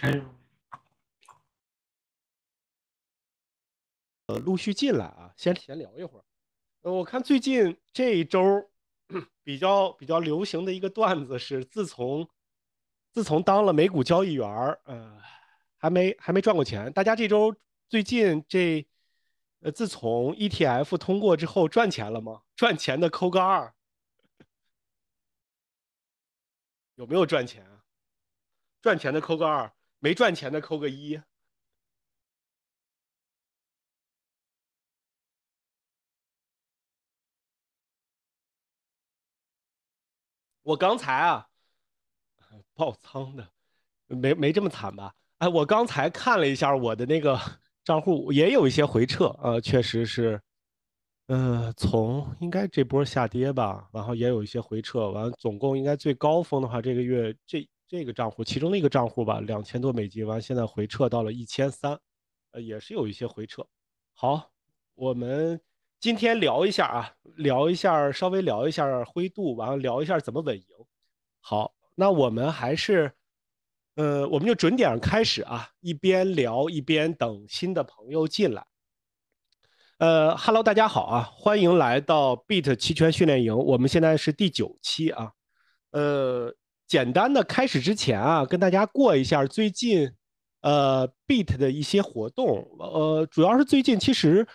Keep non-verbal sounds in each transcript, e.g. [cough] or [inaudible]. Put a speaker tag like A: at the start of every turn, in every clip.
A: 开呃，陆续进来啊，先闲聊一会儿。呃，我看最近这一周 [coughs] 比较比较流行的一个段子是，自从自从当了美股交易员儿，呃，还没还没赚过钱。大家这周最近这，呃，自从 ETF 通过之后赚钱了吗？赚钱的扣个二，有没有赚钱啊？赚钱的扣个二。没赚钱的扣个一。我刚才啊，爆仓的，没没这么惨吧？哎，我刚才看了一下我的那个 [laughs] 账户，也有一些回撤，呃，确实是，呃，从应该这波下跌吧，然后也有一些回撤，完，总共应该最高峰的话，这个月这。这个账户，其中的一个账户吧，两千多美金完，现在回撤到了一千三，呃，也是有一些回撤。好，我们今天聊一下啊，聊一下，稍微聊一下灰度，完了聊一下怎么稳赢。好，那我们还是，呃，我们就准点开始啊，一边聊一边等新的朋友进来。呃，Hello，大家好啊，欢迎来到 Beat 期权训练营，我们现在是第九期啊，呃。简单的开始之前啊，跟大家过一下最近，呃，Bit 的一些活动，呃，主要是最近其实，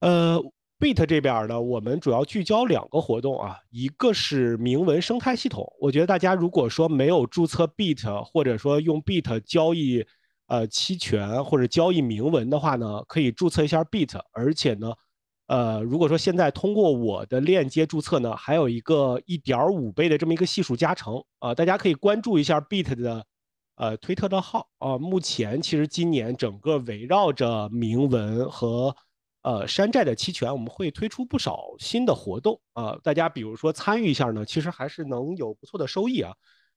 A: 呃，Bit 这边呢，我们主要聚焦两个活动啊，一个是铭文生态系统。我觉得大家如果说没有注册 Bit，或者说用 Bit 交易呃期权或者交易铭文的话呢，可以注册一下 Bit，而且呢。呃，如果说现在通过我的链接注册呢，还有一个一点五倍的这么一个系数加成啊，大家可以关注一下 b e a t 的呃推特的号啊。目前其实今年整个围绕着明文和呃山寨的期权，我们会推出不少新的活动啊。大家比如说参与一下呢，其实还是能有不错的收益啊。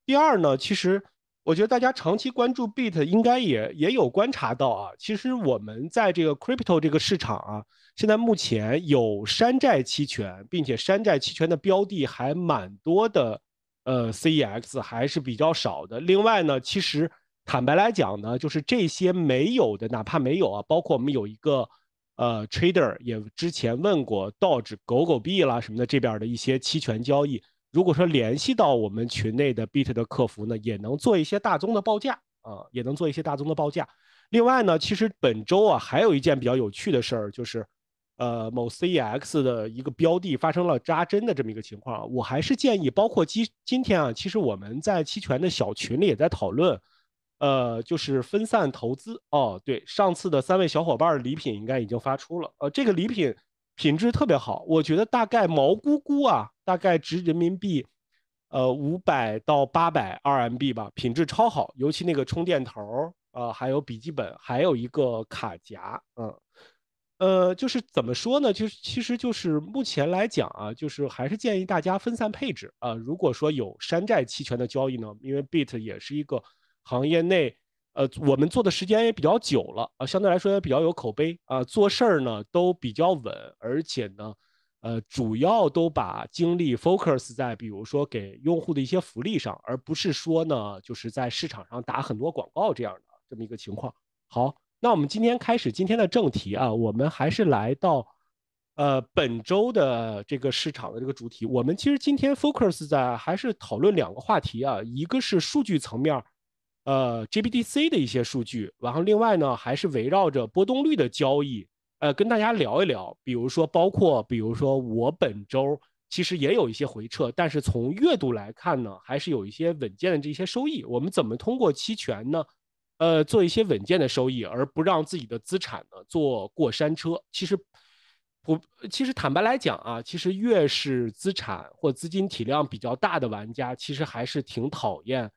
A: 第二呢，其实我觉得大家长期关注 b e a t 应该也也有观察到啊，其实我们在这个 Crypto 这个市场啊。现在目前有山寨期权，并且山寨期权的标的还蛮多的，呃，C E X 还是比较少的。另外呢，其实坦白来讲呢，就是这些没有的，哪怕没有啊，包括我们有一个呃 trader 也之前问过 Doge 狗狗币啦什么的这边的一些期权交易，如果说联系到我们群内的 Bit 的客服呢，也能做一些大宗的报价啊，也能做一些大宗的报价。另外呢，其实本周啊，还有一件比较有趣的事儿就是。呃，某 Cex 的一个标的发生了扎针的这么一个情况，我还是建议，包括今今天啊，其实我们在期权的小群里也在讨论，呃，就是分散投资哦。对，上次的三位小伙伴礼品应该已经发出了，呃，这个礼品品质特别好，我觉得大概毛估估啊，大概值人民币呃五百到八百 RMB 吧，品质超好，尤其那个充电头儿呃，还有笔记本，还有一个卡夹，嗯。呃，就是怎么说呢？就是其实，就是目前来讲啊，就是还是建议大家分散配置啊。如果说有山寨期权的交易呢，因为 Bit 也是一个行业内，呃，我们做的时间也比较久了啊，相对来说也比较有口碑啊，做事儿呢都比较稳，而且呢，呃，主要都把精力 focus 在比如说给用户的一些福利上，而不是说呢就是在市场上打很多广告这样的这么一个情况。好。那我们今天开始今天的正题啊，我们还是来到，呃，本周的这个市场的这个主题。我们其实今天 focus 在还是讨论两个话题啊，一个是数据层面，呃 g b d c 的一些数据，然后另外呢，还是围绕着波动率的交易，呃，跟大家聊一聊。比如说，包括比如说我本周其实也有一些回撤，但是从月度来看呢，还是有一些稳健的这些收益。我们怎么通过期权呢？呃，做一些稳健的收益，而不让自己的资产呢坐过山车。其实，我，其实坦白来讲啊，其实越是资产或资金体量比较大的玩家，其实还是挺讨厌，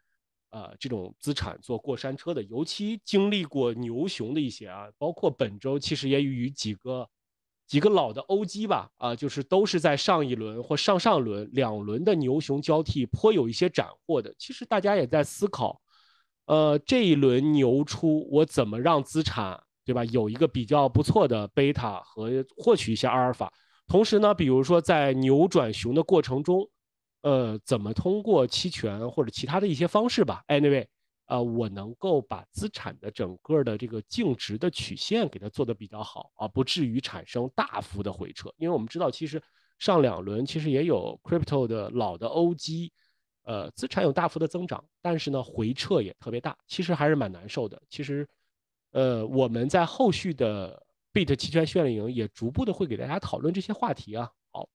A: 呃，这种资产坐过山车的。尤其经历过牛熊的一些啊，包括本周其实也与几个几个老的欧 g 吧啊，就是都是在上一轮或上上轮两轮的牛熊交替，颇有一些斩获的。其实大家也在思考。呃，这一轮牛出，我怎么让资产对吧有一个比较不错的贝塔和获取一些阿尔法？同时呢，比如说在牛转熊的过程中，呃，怎么通过期权或者其他的一些方式吧，anyway，呃，我能够把资产的整个的这个净值的曲线给它做的比较好啊，不至于产生大幅的回撤。因为我们知道，其实上两轮其实也有 crypto 的老的 OG。呃，资产有大幅的增长，但是呢，回撤也特别大，其实还是蛮难受的。其实，呃，我们在后续的 Beat 期权训练营也逐步的会给大家讨论这些话题啊。好，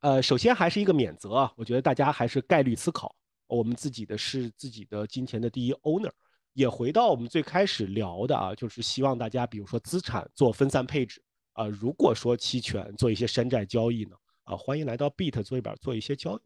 A: 呃，首先还是一个免责啊，我觉得大家还是概率思考，我们自己的是自己的金钱的第一 owner。也回到我们最开始聊的啊，就是希望大家比如说资产做分散配置啊，如果说期权做一些山寨交易呢啊，欢迎来到 Beat 一边做一些交易。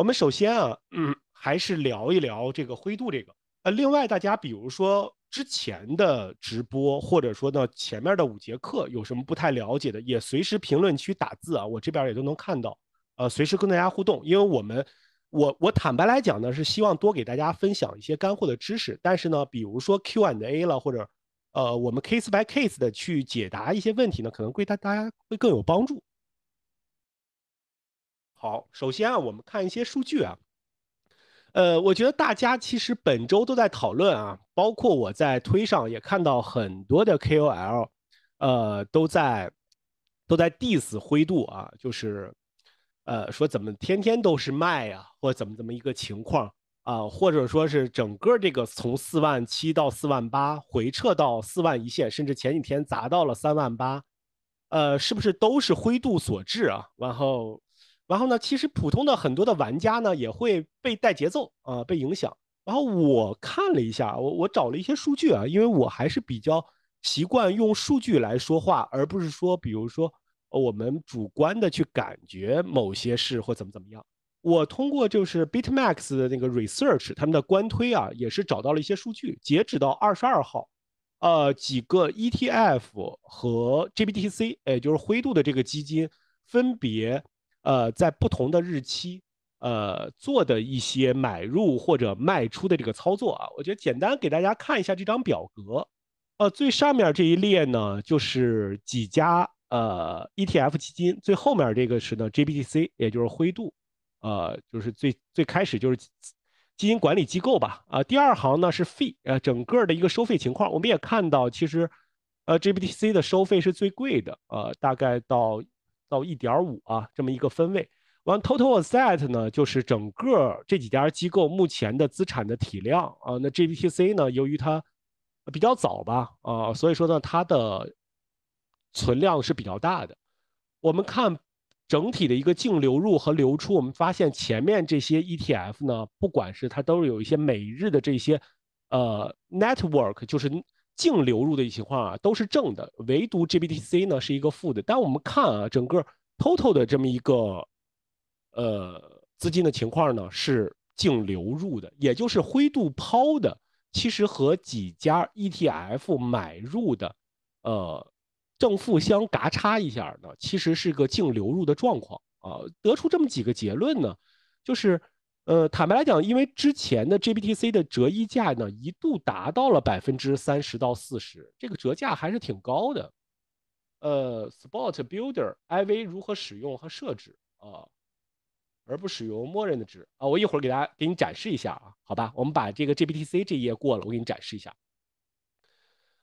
A: 我们首先啊，嗯，还是聊一聊这个灰度这个。呃，另外大家比如说之前的直播，或者说呢前面的五节课有什么不太了解的，也随时评论区打字啊，我这边也都能看到。呃，随时跟大家互动，因为我们，我我坦白来讲呢，是希望多给大家分享一些干货的知识。但是呢，比如说 Q and A 了，或者，呃，我们 case by case 的去解答一些问题呢，可能对大大家会更有帮助。好，首先啊，我们看一些数据啊，呃，我觉得大家其实本周都在讨论啊，包括我在推上也看到很多的 KOL，呃，都在都在 diss 灰度啊，就是呃说怎么天天都是卖啊，或怎么怎么一个情况啊，或者说是整个这个从四万七到四万八回撤到四万一线，甚至前几天砸到了三万八，呃，是不是都是灰度所致啊？然后。然后呢，其实普通的很多的玩家呢也会被带节奏啊，被影响。然后我看了一下，我我找了一些数据啊，因为我还是比较习惯用数据来说话，而不是说比如说我们主观的去感觉某些事或怎么怎么样。我通过就是 Bitmax 的那个 research 他们的官推啊，也是找到了一些数据，截止到二十二号，呃，几个 ETF 和 g b t c 也就是灰度的这个基金分别。呃，在不同的日期，呃，做的一些买入或者卖出的这个操作啊，我觉得简单给大家看一下这张表格。呃，最上面这一列呢，就是几家呃 ETF 基金，最后面这个是呢 GBTC，也就是灰度，呃，就是最最开始就是基金管理机构吧。啊，第二行呢是费，呃，整个的一个收费情况，我们也看到，其实呃 GBTC 的收费是最贵的，呃，大概到。到一点五啊，这么一个分位。完，total asset 呢，就是整个这几家机构目前的资产的体量啊。那 g b t C 呢，由于它比较早吧，啊，所以说呢，它的存量是比较大的。我们看整体的一个净流入和流出，我们发现前面这些 ETF 呢，不管是它，都是有一些每日的这些呃 network，就是。净流入的情况啊都是正的，唯独 GBTC 呢是一个负的。但我们看啊，整个 total 的这么一个呃资金的情况呢是净流入的，也就是灰度抛的，其实和几家 ETF 买入的，呃正负相嘎叉一下呢，其实是个净流入的状况啊。得出这么几个结论呢，就是。呃，坦白来讲，因为之前的 g b t c 的折溢价呢，一度达到了百分之三十到四十，这个折价还是挺高的。呃，Sport Builder IV 如何使用和设置啊？而不使用默认的值啊？我一会儿给大家给你展示一下啊，好吧？我们把这个 g b t c 这一页过了，我给你展示一下。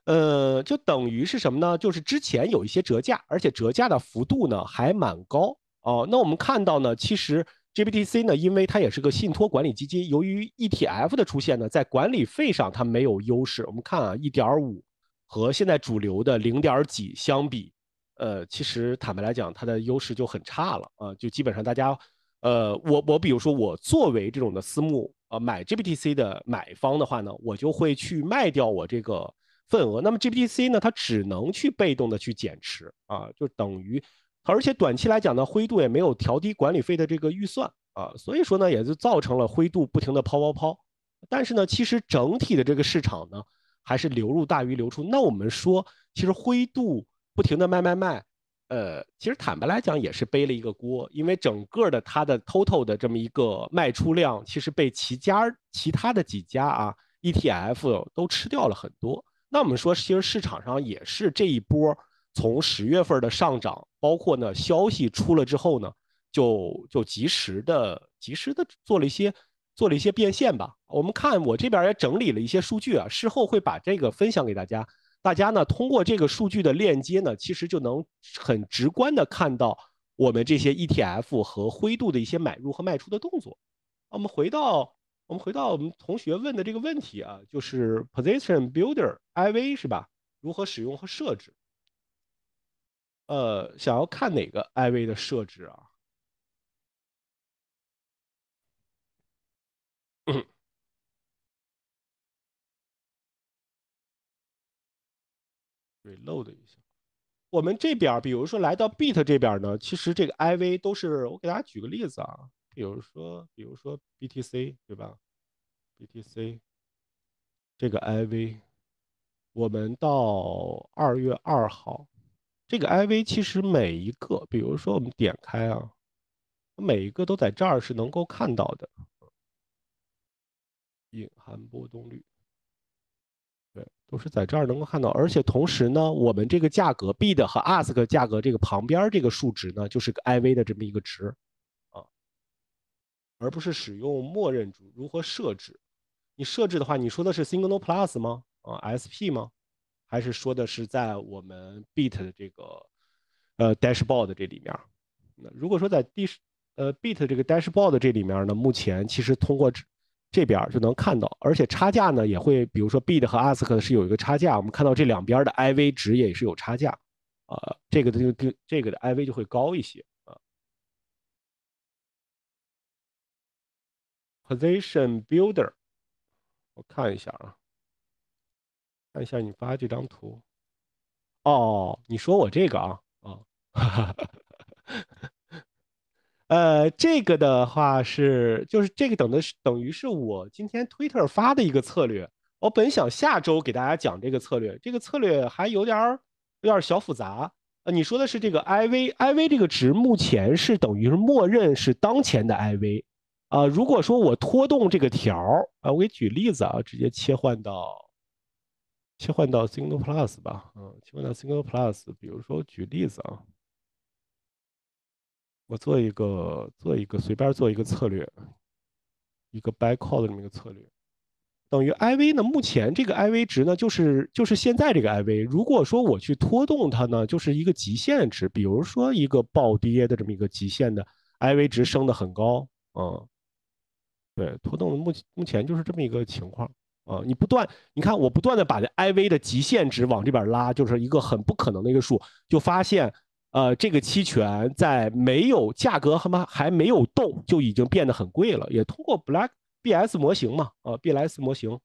A: 呃，就等于是什么呢？就是之前有一些折价，而且折价的幅度呢还蛮高哦。那我们看到呢，其实。GPTC 呢，因为它也是个信托管理基金，由于 ETF 的出现呢，在管理费上它没有优势。我们看啊，一点五和现在主流的零点几相比，呃，其实坦白来讲，它的优势就很差了啊，就基本上大家，呃，我我比如说我作为这种的私募，呃，买 GPTC 的买方的话呢，我就会去卖掉我这个份额。那么 GPTC 呢，它只能去被动的去减持啊，就等于。而且短期来讲呢，灰度也没有调低管理费的这个预算啊，所以说呢，也就造成了灰度不停的抛抛抛。但是呢，其实整体的这个市场呢，还是流入大于流出。那我们说，其实灰度不停的卖卖卖，呃，其实坦白来讲也是背了一个锅，因为整个的它的 total 的这么一个卖出量，其实被其家其他的几家啊 ETF 都吃掉了很多。那我们说，其实市场上也是这一波。从十月份的上涨，包括呢消息出了之后呢，就就及时的及时的做了一些做了一些变现吧。我们看我这边也整理了一些数据啊，事后会把这个分享给大家。大家呢通过这个数据的链接呢，其实就能很直观的看到我们这些 ETF 和灰度的一些买入和卖出的动作。我们回到我们回到我们同学问的这个问题啊，就是 Position Builder IV 是吧？如何使用和设置？呃，想要看哪个 IV 的设置啊？Reload 一下。我们这边，比如说来到 b t 这边呢，其实这个 IV 都是我给大家举个例子啊，比如说，比如说 BTC 对吧？BTC 这个 IV，我们到二月二号。这个 IV 其实每一个，比如说我们点开啊，每一个都在这儿是能够看到的，隐含波动率，对，都是在这儿能够看到。而且同时呢，我们这个价格 bid 和 ask 价格这个旁边这个数值呢，就是个 IV 的这么一个值啊，而不是使用默认值。如何设置？你设置的话，你说的是 single plus 吗？啊，SP 吗？还是说的是在我们 Bit 的这个呃 Dashboard 这里面。那如果说在第呃 Bit 这个 Dashboard 这里面呢，目前其实通过这边就能看到，而且差价呢也会，比如说 b i t 和 Ask 是有一个差价，我们看到这两边的 IV 值也是有差价啊，这个的就这个的 IV 就会高一些 Position Builder，我看一下啊。看一下你发这张图，哦，你说我这个啊啊，呃，这个的话是就是这个等的是等于是我今天 Twitter 发的一个策略，我本想下周给大家讲这个策略，这个策略还有点有点小复杂，呃，你说的是这个 IV IV 这个值目前是等于是默认是当前的 IV 啊，如果说我拖动这个条儿啊，我给举例子啊，直接切换到。切换到 Single Plus 吧，嗯，切换到 Single Plus。比如说举例子啊，我做一个做一个随便做一个策略，一个 b y Call 的这么一个策略，等于 I V 呢？目前这个 I V 值呢，就是就是现在这个 I V。如果说我去拖动它呢，就是一个极限值，比如说一个暴跌的这么一个极限的 I V 值升的很高，嗯，对，拖动目目前就是这么一个情况。啊，你不断，你看我不断的把这 IV 的极限值往这边拉，就是一个很不可能的一个数，就发现，呃，这个期权在没有价格他妈还没有动就已经变得很贵了。也通过 Black BS 模型嘛，啊，BS 模型，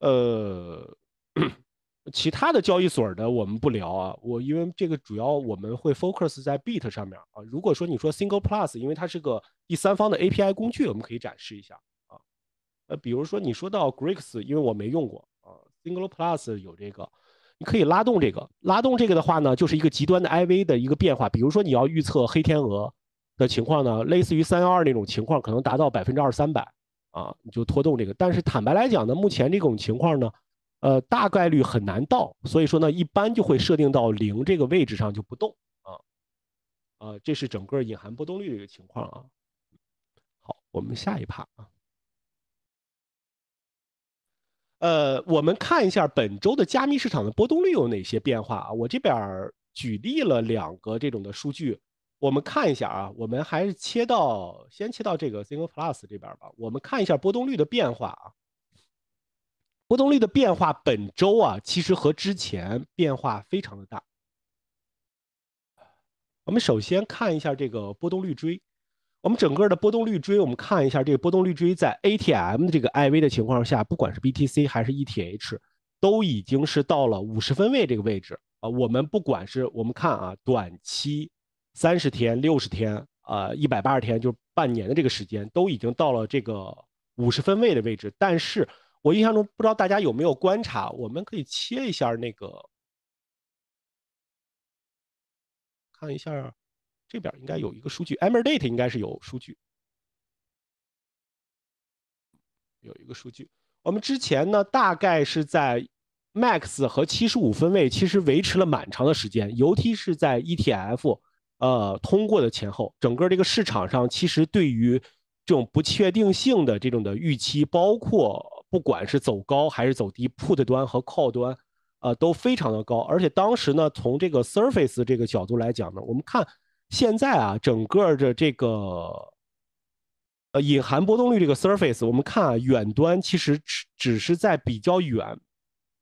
A: 呃，[coughs] 其他的交易所的我们不聊啊，我因为这个主要我们会 focus 在 Bit 上面啊。如果说你说 Single Plus，因为它是个第三方的 API 工具，我们可以展示一下。呃，比如说你说到 Greeks，因为我没用过啊，Single Plus 有这个，你可以拉动这个，拉动这个的话呢，就是一个极端的 IV 的一个变化。比如说你要预测黑天鹅的情况呢，类似于三幺二那种情况，可能达到百分之二三百啊，你就拖动这个。但是坦白来讲呢，目前这种情况呢，呃，大概率很难到，所以说呢，一般就会设定到零这个位置上就不动啊。啊，这是整个隐含波动率的一个情况啊。好，我们下一趴啊。呃，我们看一下本周的加密市场的波动率有哪些变化啊？我这边儿举例了两个这种的数据，我们看一下啊。我们还是切到先切到这个 Single Plus 这边吧。我们看一下波动率的变化啊，波动率的变化本周啊，其实和之前变化非常的大。我们首先看一下这个波动率锥。我们整个的波动率锥，我们看一下这个波动率锥在 ATM 的这个 IV 的情况下，不管是 BTC 还是 ETH，都已经是到了五十分位这个位置啊。我们不管是我们看啊，短期三十天、六十天，呃，一百八十天，就是半年的这个时间，都已经到了这个五十分位的位置。但是我印象中，不知道大家有没有观察，我们可以切一下那个，看一下。这边应该有一个数据 a m e r d a t e 应该是有数据，有一个数据。我们之前呢，大概是在 max 和七十五分位，其实维持了蛮长的时间，尤其是在 ETF 呃通过的前后，整个这个市场上其实对于这种不确定性的这种的预期，包括不管是走高还是走低，put 端和 call 端，呃都非常的高。而且当时呢，从这个 surface 这个角度来讲呢，我们看。现在啊，整个的这个，呃，隐含波动率这个 surface，我们看啊，远端其实只只是在比较远，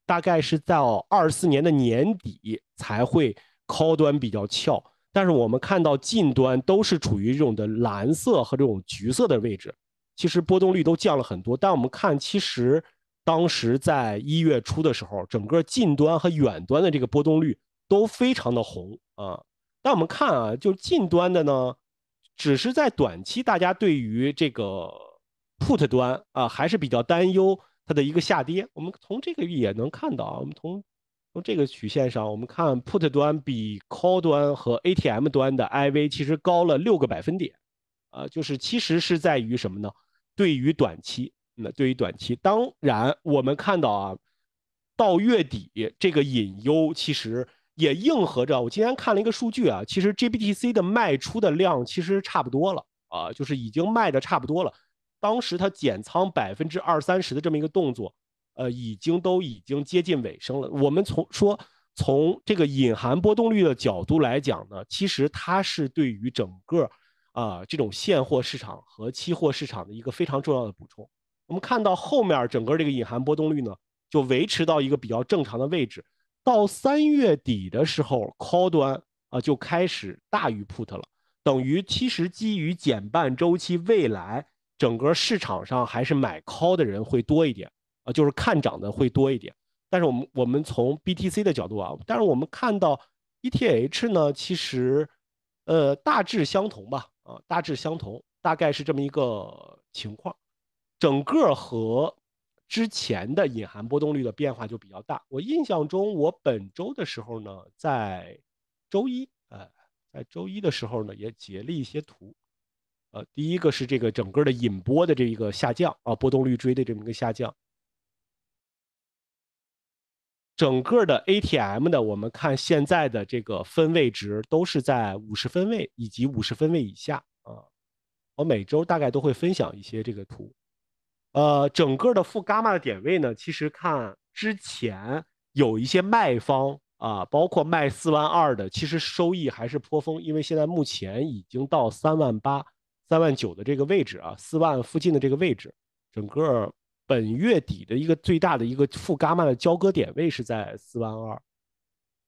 A: 大概是在二四年的年底才会高端比较翘，但是我们看到近端都是处于这种的蓝色和这种橘色的位置，其实波动率都降了很多。但我们看，其实当时在一月初的时候，整个近端和远端的这个波动率都非常的红啊。那我们看啊，就近端的呢，只是在短期，大家对于这个 put 端啊还是比较担忧它的一个下跌。我们从这个也能看到啊，我们从从这个曲线上，我们看 put 端比 call 端和 ATM 端的 IV 其实高了六个百分点，啊，就是其实是在于什么呢？对于短期，那对于短期，当然我们看到啊，到月底这个隐忧其实。也应和着，我今天看了一个数据啊，其实 g b t c 的卖出的量其实差不多了啊，就是已经卖的差不多了。当时它减仓百分之二三十的这么一个动作，呃，已经都已经接近尾声了。我们从说从这个隐含波动率的角度来讲呢，其实它是对于整个啊这种现货市场和期货市场的一个非常重要的补充。我们看到后面整个这个隐含波动率呢，就维持到一个比较正常的位置。到三月底的时候，call 端啊就开始大于 put 了，等于其实基于减半周期，未来整个市场上还是买 call 的人会多一点啊，就是看涨的会多一点。但是我们我们从 BTC 的角度啊，但是我们看到 ETH 呢，其实呃大致相同吧啊，大致相同，大概是这么一个情况，整个和。之前的隐含波动率的变化就比较大。我印象中，我本周的时候呢，在周一，呃，在周一的时候呢，也截了一些图。呃，第一个是这个整个的引波的这一个下降啊，波动率追的这么一个下降。整个的 ATM 的，我们看现在的这个分位值都是在五十分位以及五十分位以下啊。我每周大概都会分享一些这个图。呃，整个的负伽马的点位呢，其实看之前有一些卖方啊，包括卖四万二的，其实收益还是颇丰，因为现在目前已经到三万八、三万九的这个位置啊，四万附近的这个位置，整个本月底的一个最大的一个负伽马的交割点位是在四万二。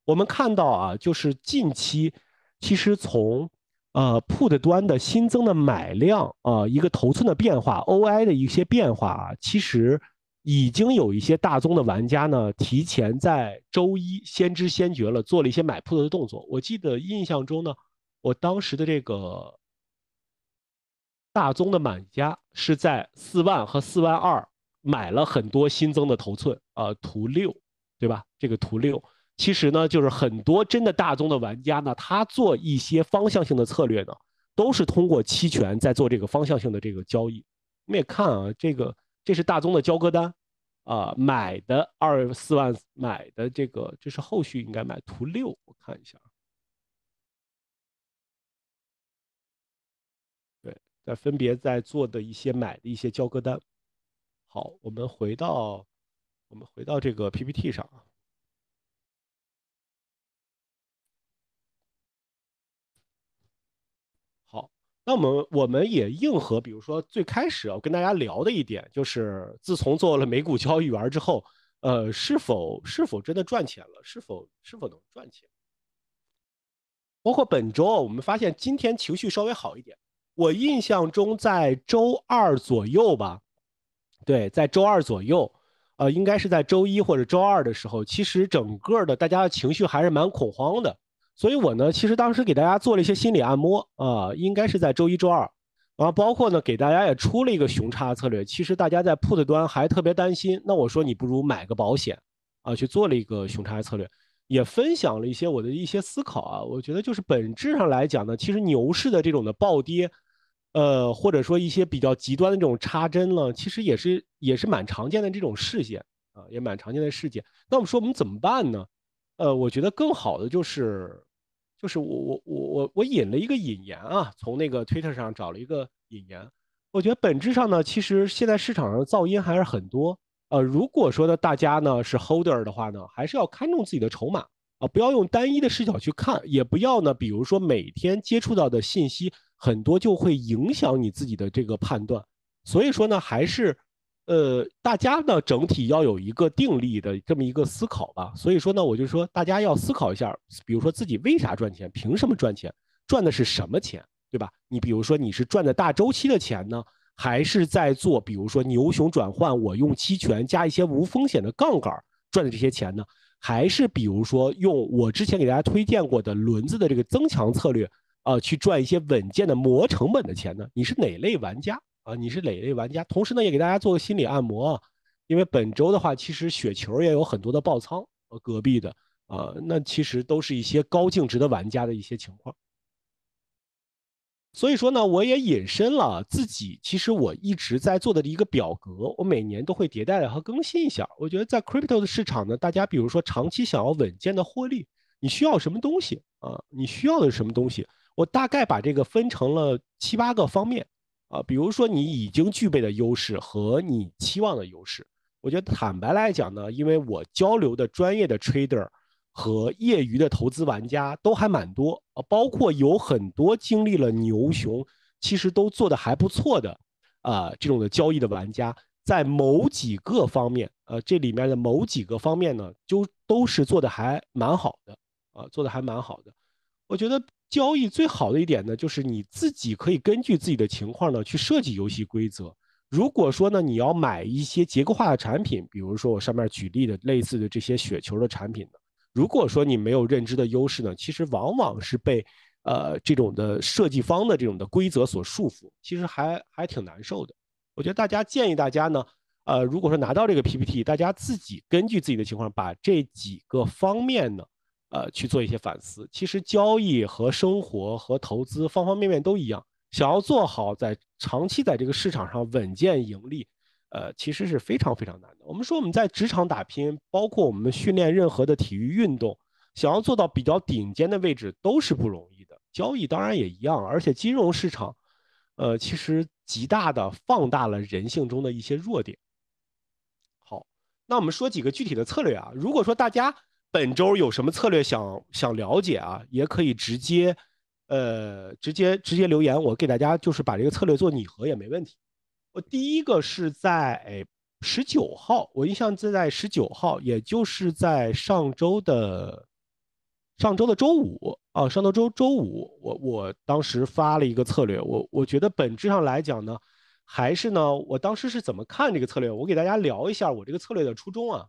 A: 我们看到啊，就是近期，其实从。呃，put 端的新增的买量啊，一个头寸的变化，OI 的一些变化啊，其实已经有一些大宗的玩家呢，提前在周一先知先觉了，做了一些买 put 的动作。我记得印象中呢，我当时的这个大宗的买家是在四万和四万二买了很多新增的头寸啊，图六对吧？这个图六。其实呢，就是很多真的大宗的玩家呢，他做一些方向性的策略呢，都是通过期权在做这个方向性的这个交易。我们也看啊，这个这是大宗的交割单，啊，买的二四万买的这个，这是后续应该买图六，我看一下，对，在分别在做的一些买的一些交割单。好，我们回到我们回到这个 PPT 上啊。那我们我们也硬核，比如说最开始我跟大家聊的一点就是，自从做了美股交易员之后，呃，是否是否真的赚钱了？是否是否能赚钱？包括本周我们发现今天情绪稍微好一点。我印象中在周二左右吧，对，在周二左右，呃，应该是在周一或者周二的时候，其实整个的大家的情绪还是蛮恐慌的。所以我呢，其实当时给大家做了一些心理按摩啊，应该是在周一周二，然后包括呢，给大家也出了一个熊叉策略。其实大家在 put 端还特别担心，那我说你不如买个保险啊，去做了一个熊叉策略，也分享了一些我的一些思考啊。我觉得就是本质上来讲呢，其实牛市的这种的暴跌，呃，或者说一些比较极端的这种插针了，其实也是也是蛮常见的这种事件啊，也蛮常见的事件。那我们说我们怎么办呢？呃，我觉得更好的就是。就是我我我我我引了一个引言啊，从那个 Twitter 上找了一个引言，我觉得本质上呢，其实现在市场上噪音还是很多。呃，如果说呢大家呢是 Holder 的话呢，还是要看重自己的筹码啊，不要用单一的视角去看，也不要呢，比如说每天接触到的信息很多就会影响你自己的这个判断，所以说呢还是。呃，大家呢整体要有一个定力的这么一个思考吧。所以说呢，我就说大家要思考一下，比如说自己为啥赚钱，凭什么赚钱，赚的是什么钱，对吧？你比如说你是赚的大周期的钱呢，还是在做比如说牛熊转换，我用期权加一些无风险的杠杆赚的这些钱呢？还是比如说用我之前给大家推荐过的轮子的这个增强策略啊，去赚一些稳健的磨成本的钱呢？你是哪类玩家？啊，你是哪类玩家？同时呢，也给大家做个心理按摩，因为本周的话，其实雪球也有很多的爆仓和隔壁的啊。那其实都是一些高净值的玩家的一些情况。所以说呢，我也引申了自己，其实我一直在做的一个表格，我每年都会迭代和更新一下。我觉得在 crypto 的市场呢，大家比如说长期想要稳健的获利，你需要什么东西啊？你需要的是什么东西？我大概把这个分成了七八个方面。啊，比如说你已经具备的优势和你期望的优势，我觉得坦白来讲呢，因为我交流的专业的 trader 和业余的投资玩家都还蛮多啊，包括有很多经历了牛熊，其实都做的还不错的，啊，这种的交易的玩家在某几个方面，呃，这里面的某几个方面呢，就都是做的还蛮好的，啊，做的还蛮好的，我觉得。交易最好的一点呢，就是你自己可以根据自己的情况呢去设计游戏规则。如果说呢你要买一些结构化的产品，比如说我上面举例的类似的这些雪球的产品呢，如果说你没有认知的优势呢，其实往往是被，呃这种的设计方的这种的规则所束缚，其实还还挺难受的。我觉得大家建议大家呢，呃如果说拿到这个 PPT，大家自己根据自己的情况把这几个方面呢。呃，去做一些反思。其实交易和生活和投资方方面面都一样，想要做好在长期在这个市场上稳健盈利，呃，其实是非常非常难的。我们说我们在职场打拼，包括我们训练任何的体育运动，想要做到比较顶尖的位置都是不容易的。交易当然也一样，而且金融市场，呃，其实极大的放大了人性中的一些弱点。好，那我们说几个具体的策略啊。如果说大家，本周有什么策略想想了解啊？也可以直接，呃，直接直接留言，我给大家就是把这个策略做拟合也没问题。我第一个是在十九号，我印象自在十九号，也就是在上周的上周的周五啊，上周周周五，我我当时发了一个策略，我我觉得本质上来讲呢，还是呢，我当时是怎么看这个策略？我给大家聊一下我这个策略的初衷啊。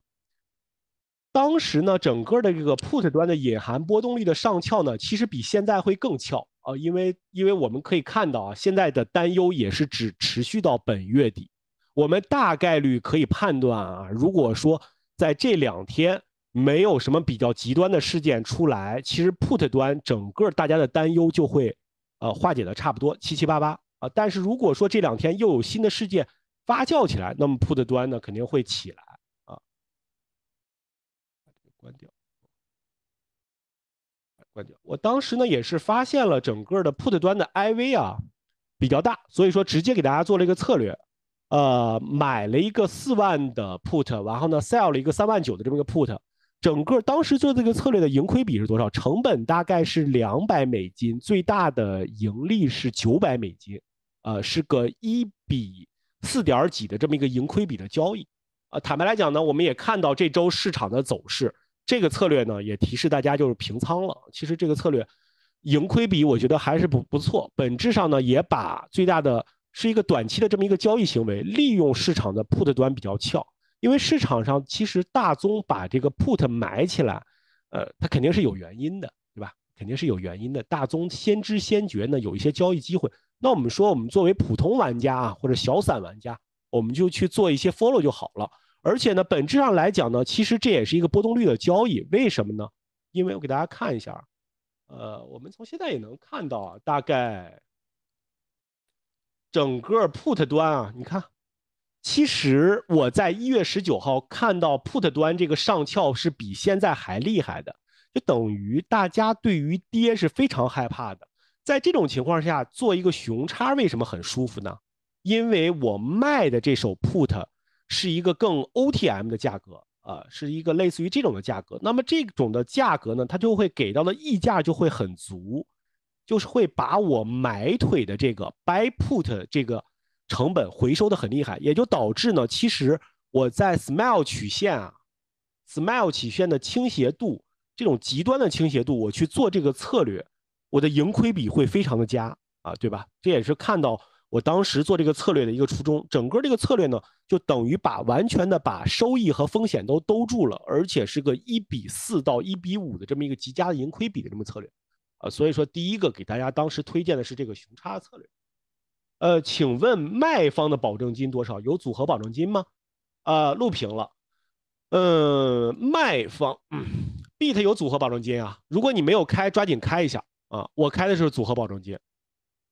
A: 当时呢，整个的这个 put 端的隐含波动率的上翘呢，其实比现在会更翘啊，因为因为我们可以看到啊，现在的担忧也是只持续到本月底，我们大概率可以判断啊，如果说在这两天没有什么比较极端的事件出来，其实 put 端整个大家的担忧就会呃化解的差不多七七八八啊，但是如果说这两天又有新的事件发酵起来，那么 put 端呢肯定会起来。关掉。我当时呢也是发现了整个的 Put 端的 IV 啊比较大，所以说直接给大家做了一个策略，呃，买了一个四万的 Put，然后呢 Sell 了一个三万九的这么一个 Put，整个当时做这个策略的盈亏比是多少？成本大概是两百美金，最大的盈利是九百美金，呃，是个一比四点几的这么一个盈亏比的交易。呃，坦白来讲呢，我们也看到这周市场的走势。这个策略呢，也提示大家就是平仓了。其实这个策略盈亏比，我觉得还是不不错。本质上呢，也把最大的是一个短期的这么一个交易行为，利用市场的 put 端比较翘。因为市场上其实大宗把这个 put 买起来，呃，它肯定是有原因的，对吧？肯定是有原因的。大宗先知先觉呢，有一些交易机会。那我们说，我们作为普通玩家啊，或者小散玩家，我们就去做一些 follow 就好了。而且呢，本质上来讲呢，其实这也是一个波动率的交易。为什么呢？因为我给大家看一下，呃，我们从现在也能看到啊，大概整个 put 端啊，你看，其实我在一月十九号看到 put 端这个上翘是比现在还厉害的，就等于大家对于跌是非常害怕的。在这种情况下，做一个熊叉为什么很舒服呢？因为我卖的这手 put。是一个更 OTM 的价格啊，是一个类似于这种的价格。那么这种的价格呢，它就会给到的溢价就会很足，就是会把我买腿的这个 buy put 这个成本回收的很厉害，也就导致呢，其实我在 smile 曲线啊，smile 曲线的倾斜度这种极端的倾斜度，我去做这个策略，我的盈亏比会非常的佳啊，对吧？这也是看到。我当时做这个策略的一个初衷，整个这个策略呢，就等于把完全的把收益和风险都兜住了，而且是个一比四到一比五的这么一个极佳的盈亏比的这么策略，呃，所以说第一个给大家当时推荐的是这个熊叉策略，呃，请问卖方的保证金多少？有组合保证金吗？啊，录屏了，嗯，卖方，b a t 有组合保证金啊？如果你没有开，抓紧开一下啊，我开的是组合保证金。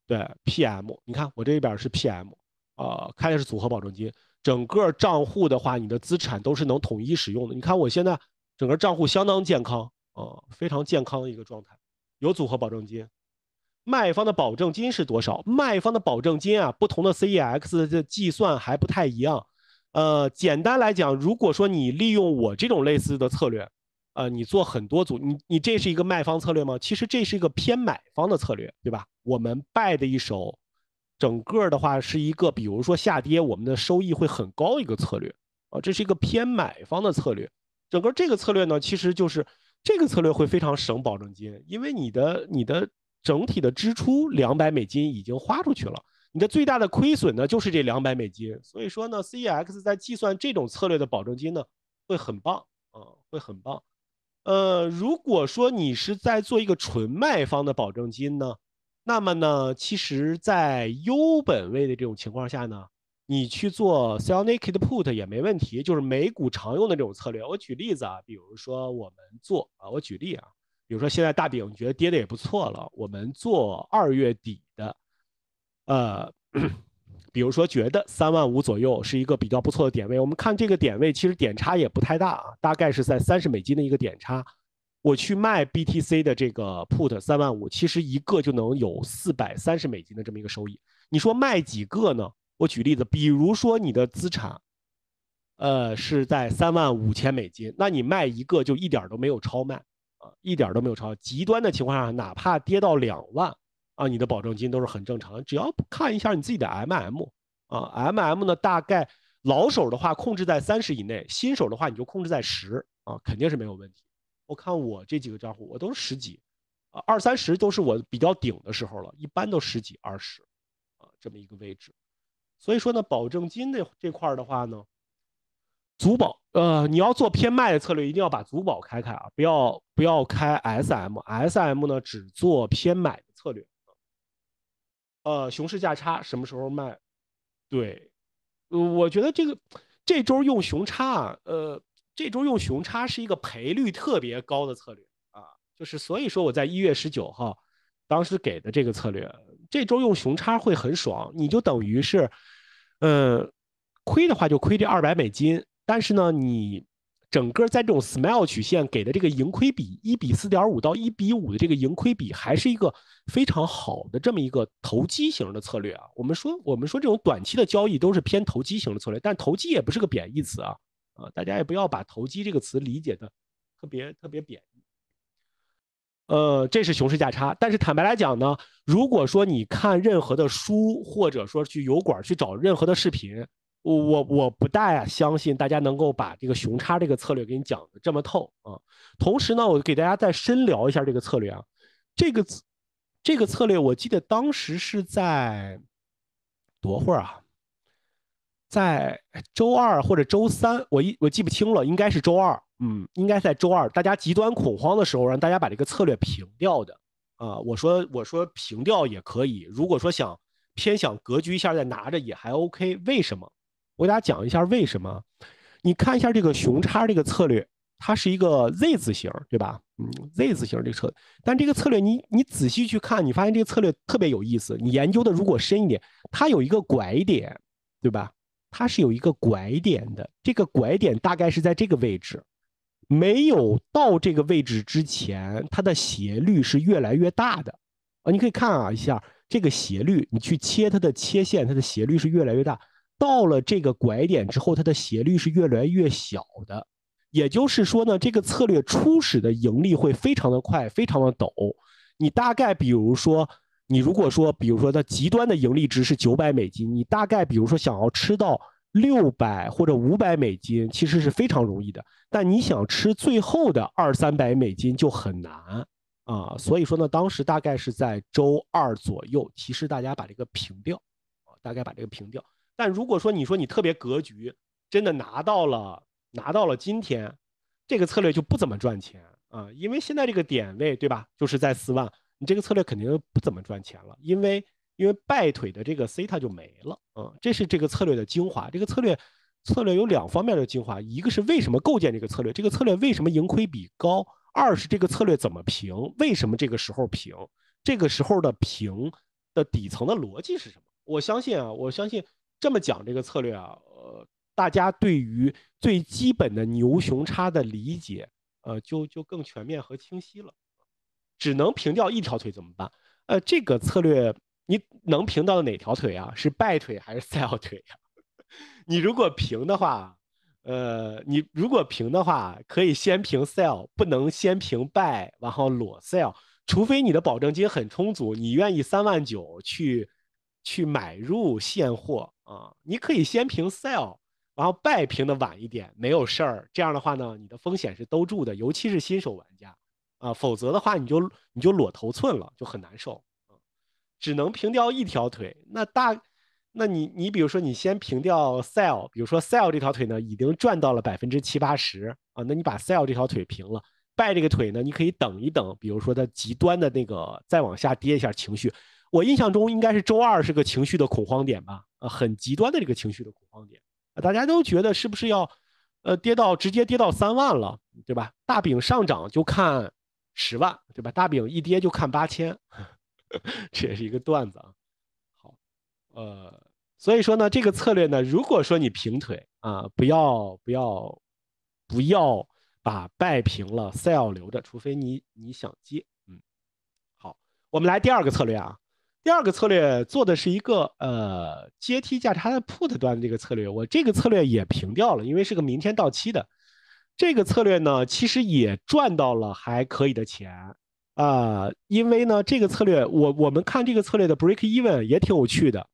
A: 对，PM，你看我这边是 PM，啊，开的是组合保证金。整个账户的话，你的资产都是能统一使用的。你看我现在整个账户相当健康，啊，非常健康的一个状态，有组合保证金。卖方的保证金是多少？卖方的保证金啊，不同的 CEX 的计算还不太一样。呃，简单来讲，如果说你利用我这种类似的策略。呃，你做很多组，你你这是一个卖方策略吗？其实这是一个偏买方的策略，对吧？我们拜的一手，整个的话是一个，比如说下跌，我们的收益会很高一个策略，啊，这是一个偏买方的策略。整个这个策略呢，其实就是这个策略会非常省保证金，因为你的你的整体的支出两百美金已经花出去了，你的最大的亏损呢就是这两百美金。所以说呢，C E X 在计算这种策略的保证金呢，会很棒，啊，会很棒。呃，如果说你是在做一个纯卖方的保证金呢，那么呢，其实，在优本位的这种情况下呢，你去做 sell naked put 也没问题，就是美股常用的这种策略。我举例子啊，比如说我们做啊，我举例啊，比如说现在大饼觉得跌的也不错了，我们做二月底的，呃。比如说，觉得三万五左右是一个比较不错的点位。我们看这个点位，其实点差也不太大啊，大概是在三十美金的一个点差。我去卖 BTC 的这个 Put 三万五，其实一个就能有四百三十美金的这么一个收益。你说卖几个呢？我举例子，比如说你的资产，呃，是在三万五千美金，那你卖一个就一点都没有超卖啊，一点都没有超。极端的情况下，哪怕跌到两万。啊，你的保证金都是很正常的，只要看一下你自己的 MM，啊，MM 呢大概老手的话控制在三十以内，新手的话你就控制在十啊，肯定是没有问题。我看我这几个账户，我都是十几，啊，二三十都是我比较顶的时候了，一般都十几二十，啊，这么一个位置。所以说呢，保证金这这块的话呢，足保，呃，你要做偏卖的策略，一定要把足保开开啊，不要不要开 SM，SM 呢只做偏买的策略。呃，熊市价差什么时候卖？对，我觉得这个这周用熊差，呃，这周用熊差是一个赔率特别高的策略啊，就是所以说我在一月十九号当时给的这个策略，这周用熊差会很爽，你就等于是，嗯，亏的话就亏这二百美金，但是呢你。整个在这种 smile 曲线给的这个盈亏比一比四点五到一比五的这个盈亏比，还是一个非常好的这么一个投机型的策略啊。我们说，我们说这种短期的交易都是偏投机型的策略，但投机也不是个贬义词啊。啊，大家也不要把投机这个词理解的特别特别贬呃，这是熊市价差，但是坦白来讲呢，如果说你看任何的书，或者说去油管去找任何的视频。我我我不大相信大家能够把这个熊叉这个策略给你讲的这么透啊。同时呢，我给大家再深聊一下这个策略啊。这个这个策略，我记得当时是在多会儿啊，在周二或者周三，我一我记不清了，应该是周二，嗯，应该在周二，大家极端恐慌的时候，让大家把这个策略平掉的啊。我说我说平掉也可以，如果说想偏想格局一下再拿着也还 OK，为什么？我给大家讲一下为什么？你看一下这个熊叉这个策略，它是一个 Z 字形，对吧？嗯，Z 字形这个策，但这个策略你你仔细去看，你发现这个策略特别有意思。你研究的如果深一点，它有一个拐点，对吧？它是有一个拐点的。这个拐点大概是在这个位置，没有到这个位置之前，它的斜率是越来越大的。啊，你可以看啊一下这个斜率，你去切它的切线，它的斜率是越来越大。到了这个拐点之后，它的斜率是越来越小的，也就是说呢，这个策略初始的盈利会非常的快，非常的陡。你大概比如说，你如果说，比如说它极端的盈利值是九百美金，你大概比如说想要吃到六百或者五百美金，其实是非常容易的。但你想吃最后的二三百美金就很难啊。所以说呢，当时大概是在周二左右提示大家把这个平掉，啊，大概把这个平掉。但如果说你说你特别格局，真的拿到了拿到了今天，这个策略就不怎么赚钱啊，因为现在这个点位对吧，就是在四万，你这个策略肯定不怎么赚钱了，因为因为败腿的这个 C 它就没了啊，这是这个策略的精华。这个策略策略有两方面的精华，一个是为什么构建这个策略，这个策略为什么盈亏比高；二是这个策略怎么平，为什么这个时候平，这个时候的平的底层的逻辑是什么？我相信啊，我相信。这么讲这个策略啊，呃，大家对于最基本的牛熊差的理解，呃，就就更全面和清晰了。只能平掉一条腿怎么办？呃，这个策略你能平到哪条腿啊？是败腿还是 sell 腿呀？[laughs] 你如果平的话，呃，你如果平的话，可以先平 sell，不能先平 buy，然后裸 sell。除非你的保证金很充足，你愿意三万九去去买入现货。啊，你可以先平 sell，然后 buy 平的晚一点没有事儿。这样的话呢，你的风险是兜住的，尤其是新手玩家啊。否则的话，你就你就裸头寸了，就很难受。只能平掉一条腿。那大，那你你比如说你先平掉 sell，比如说 sell 这条腿呢已经赚到了百分之七八十啊，那你把 sell 这条腿平了，buy 这个腿呢你可以等一等，比如说它极端的那个再往下跌一下情绪。我印象中应该是周二是个情绪的恐慌点吧。呃，很极端的这个情绪的恐慌点，大家都觉得是不是要，呃，跌到直接跌到三万了，对吧？大饼上涨就看十万，对吧？大饼一跌就看八千，[laughs] 这也是一个段子啊。好，呃，所以说呢，这个策略呢，如果说你平腿啊，不要不要不要把败平了，sell 留着，除非你你想接。嗯，好，我们来第二个策略啊。第二个策略做的是一个呃阶梯价差的 put 端的这个策略，我这个策略也平掉了，因为是个明天到期的。这个策略呢，其实也赚到了还可以的钱啊，因为呢这个策略我我们看这个策略的 break even 也挺有趣的。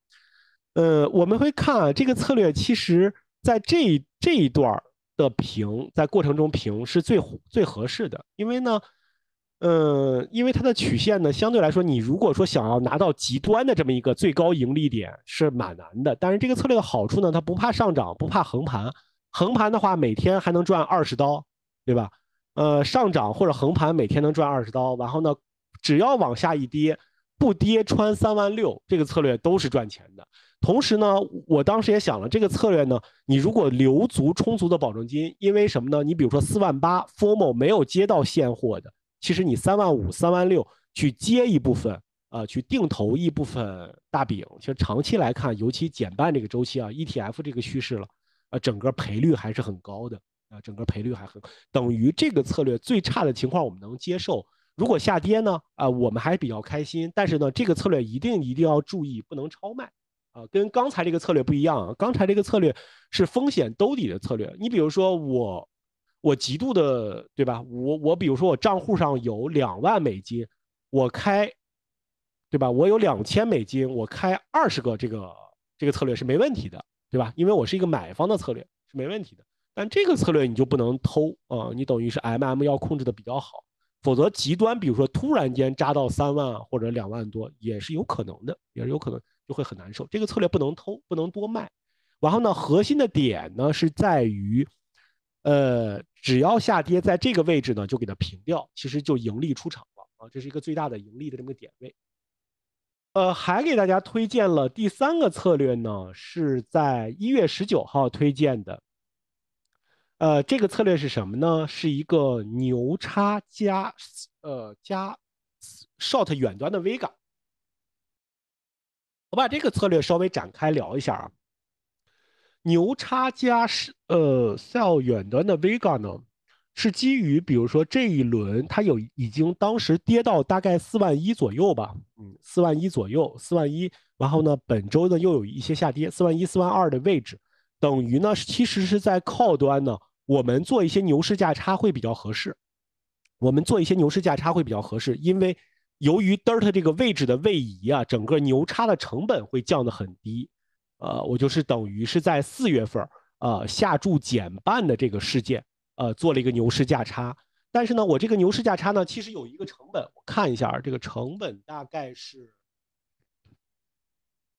A: 呃，我们会看这个策略，其实在这这一段的平在过程中平是最最合适的，因为呢。嗯，因为它的曲线呢，相对来说，你如果说想要拿到极端的这么一个最高盈利点是蛮难的。但是这个策略的好处呢，它不怕上涨，不怕横盘。横盘的话，每天还能赚二十刀，对吧？呃，上涨或者横盘，每天能赚二十刀。然后呢，只要往下一跌，不跌穿三万六，这个策略都是赚钱的。同时呢，我当时也想了这个策略呢，你如果留足充足的保证金，因为什么呢？你比如说四万八，Formo 没有接到现货的。其实你三万五、三万六去接一部分，呃，去定投一部分大饼。其实长期来看，尤其减半这个周期啊，ETF 这个趋势了，呃，整个赔率还是很高的，呃，整个赔率还很。等于这个策略最差的情况我们能接受，如果下跌呢，啊，我们还比较开心。但是呢，这个策略一定一定要注意，不能超卖。啊，跟刚才这个策略不一样，刚才这个策略是风险兜底的策略。你比如说我。我极度的，对吧？我我比如说我账户上有两万美金，我开，对吧？我有两千美金，我开二十个这个这个策略是没问题的，对吧？因为我是一个买方的策略是没问题的。但这个策略你就不能偷，呃，你等于是 M M 要控制的比较好，否则极端，比如说突然间扎到三万或者两万多也是有可能的，也是有可能就会很难受。这个策略不能偷，不能多卖。然后呢，核心的点呢是在于。呃，只要下跌在这个位置呢，就给它平掉，其实就盈利出场了啊，这是一个最大的盈利的这么个点位。呃，还给大家推荐了第三个策略呢，是在一月十九号推荐的。呃，这个策略是什么呢？是一个牛叉加呃加 short 远端的 Vega。我把这个策略稍微展开聊一下啊。牛叉加是呃，sell 远端的 Vega 呢，是基于比如说这一轮它有已经当时跌到大概四万一左右吧，嗯，四万一左右，四万一，然后呢本周呢又有一些下跌，四万一四万二的位置，等于呢其实是在靠端呢，我们做一些牛市价差会比较合适，我们做一些牛市价差会比较合适，因为由于 Delta 这个位置的位移啊，整个牛叉的成本会降得很低。呃，我就是等于是在四月份呃，下注减半的这个事件，呃，做了一个牛市价差。但是呢，我这个牛市价差呢，其实有一个成本。我看一下，这个成本大概是，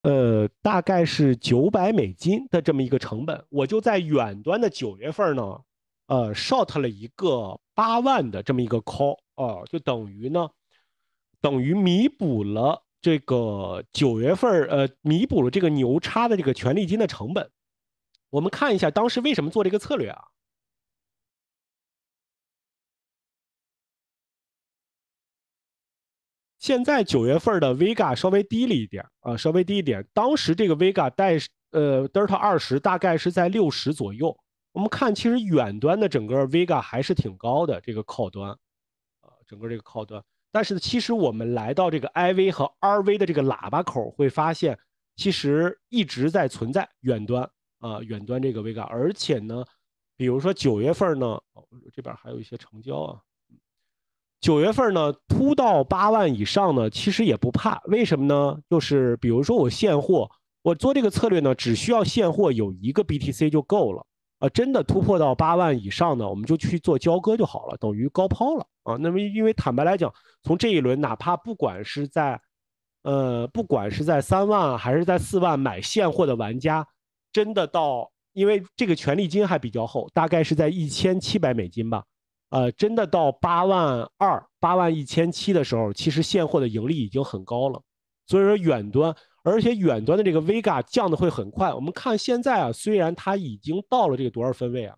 A: 呃，大概是九百美金的这么一个成本。我就在远端的九月份呢，呃，short 了一个八万的这么一个 call，哦，就等于呢，等于弥补了。这个九月份呃，弥补了这个牛叉的这个权利金的成本。我们看一下当时为什么做这个策略啊？现在九月份的 Vega 稍微低了一点啊，稍微低一点。当时这个 Vega 带呃 Delta 二十大概是在六十左右。我们看，其实远端的整个 Vega 还是挺高的，这个靠端，啊，整个这个靠端。但是呢，其实我们来到这个 I V 和 R V 的这个喇叭口，会发现其实一直在存在远端啊，远端这个 Vega，而且呢，比如说九月份呢，哦这边还有一些成交啊，九月份呢突到八万以上呢，其实也不怕，为什么呢？就是比如说我现货，我做这个策略呢，只需要现货有一个 BTC 就够了。啊，真的突破到八万以上呢，我们就去做交割就好了，等于高抛了啊。那么，因为坦白来讲，从这一轮，哪怕不管是在，呃，不管是在三万还是在四万买现货的玩家，真的到，因为这个权利金还比较厚，大概是在一千七百美金吧，呃，真的到八万二、八万一千七的时候，其实现货的盈利已经很高了，所以说远端。而且远端的这个 Vega 降的会很快。我们看现在啊，虽然它已经到了这个多少分位啊，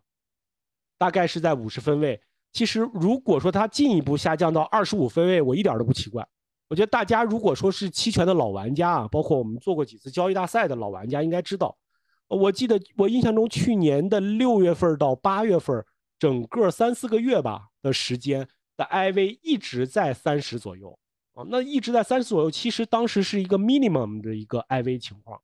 A: 大概是在五十分位。其实如果说它进一步下降到二十五分位，我一点都不奇怪。我觉得大家如果说是期权的老玩家啊，包括我们做过几次交易大赛的老玩家，应该知道。我记得我印象中去年的六月份到八月份，整个三四个月吧的时间的 IV 一直在三十左右。那一直在三十左右，其实当时是一个 minimum 的一个 IV 情况，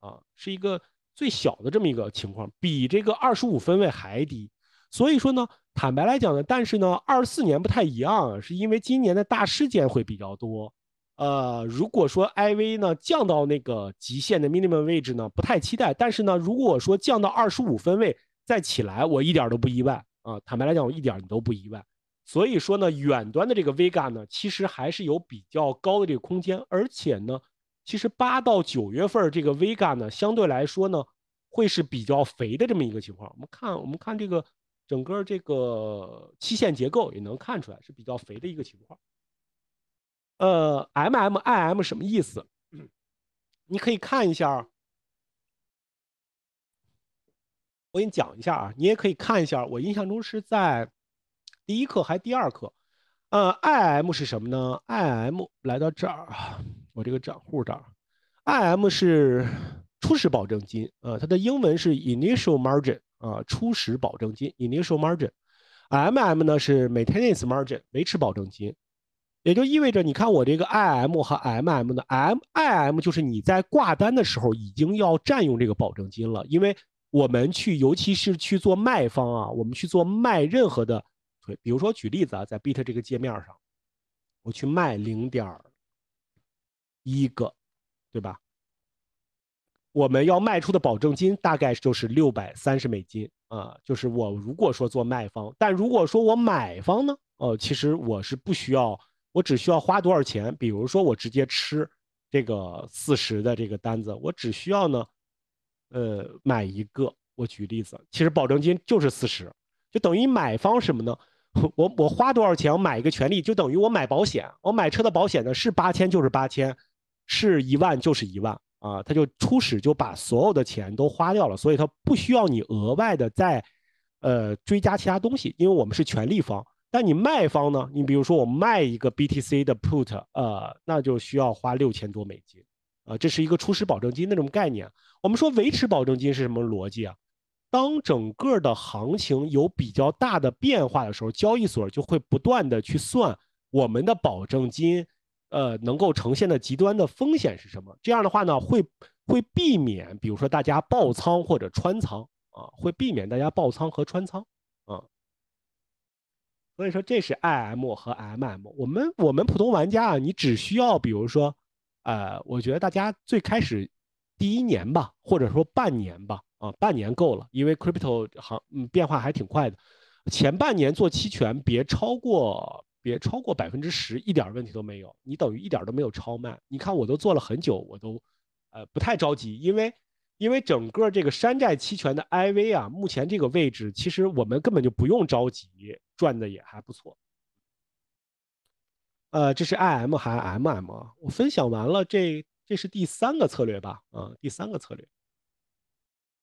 A: 啊，是一个最小的这么一个情况，比这个二十五分位还低。所以说呢，坦白来讲呢，但是呢，二四年不太一样，是因为今年的大事件会比较多。呃，如果说 IV 呢降到那个极限的 minimum 位置呢，不太期待。但是呢，如果说降到二十五分位再起来，我一点都不意外啊。坦白来讲，我一点儿都不意外。所以说呢，远端的这个 Vega 呢，其实还是有比较高的这个空间，而且呢，其实八到九月份这个 Vega 呢，相对来说呢，会是比较肥的这么一个情况。我们看，我们看这个整个这个期限结构也能看出来是比较肥的一个情况。呃，MMIM 什么意思？你可以看一下，我给你讲一下啊，你也可以看一下。我印象中是在。第一课还第二课，呃 i m 是什么呢？IM 来到这儿，我这个账户这儿，IM 是初始保证金，呃，它的英文是 initial margin 啊，初始保证金 initial margin，MM 呢是 maintenance margin 维持保证金，也就意味着你看我这个 IM 和 MM 的 MIM 就是你在挂单的时候已经要占用这个保证金了，因为我们去尤其是去做卖方啊，我们去做卖任何的。比如说，举例子啊，在 Bit 这个界面上，我去卖零点一个，对吧？我们要卖出的保证金大概就是六百三十美金啊，就是我如果说做卖方，但如果说我买方呢，哦，其实我是不需要，我只需要花多少钱？比如说，我直接吃这个四十的这个单子，我只需要呢，呃，买一个。我举例子，其实保证金就是四十，就等于买方什么呢？[laughs] 我我花多少钱？我买一个权利，就等于我买保险。我买车的保险呢，是八千就是八千，是一万就是一万啊。他就初始就把所有的钱都花掉了，所以它不需要你额外的再，呃，追加其他东西。因为我们是权利方，但你卖方呢？你比如说我卖一个 BTC 的 Put，呃，那就需要花六千多美金，呃，这是一个初始保证金那种概念。我们说维持保证金是什么逻辑啊？当整个的行情有比较大的变化的时候，交易所就会不断的去算我们的保证金，呃，能够呈现的极端的风险是什么？这样的话呢，会会避免，比如说大家爆仓或者穿仓啊，会避免大家爆仓和穿仓。啊。所以说这是 IM 和 MM。我们我们普通玩家啊，你只需要，比如说，呃，我觉得大家最开始第一年吧，或者说半年吧。啊，半年够了，因为 crypto 行嗯变化还挺快的。前半年做期权，别超过别超过百分之十，一点问题都没有。你等于一点都没有超卖。你看我都做了很久，我都呃不太着急，因为因为整个这个山寨期权的 IV 啊，目前这个位置其实我们根本就不用着急，赚的也还不错。呃，这是 IM 还 MM？啊？我分享完了，这这是第三个策略吧？啊，第三个策略。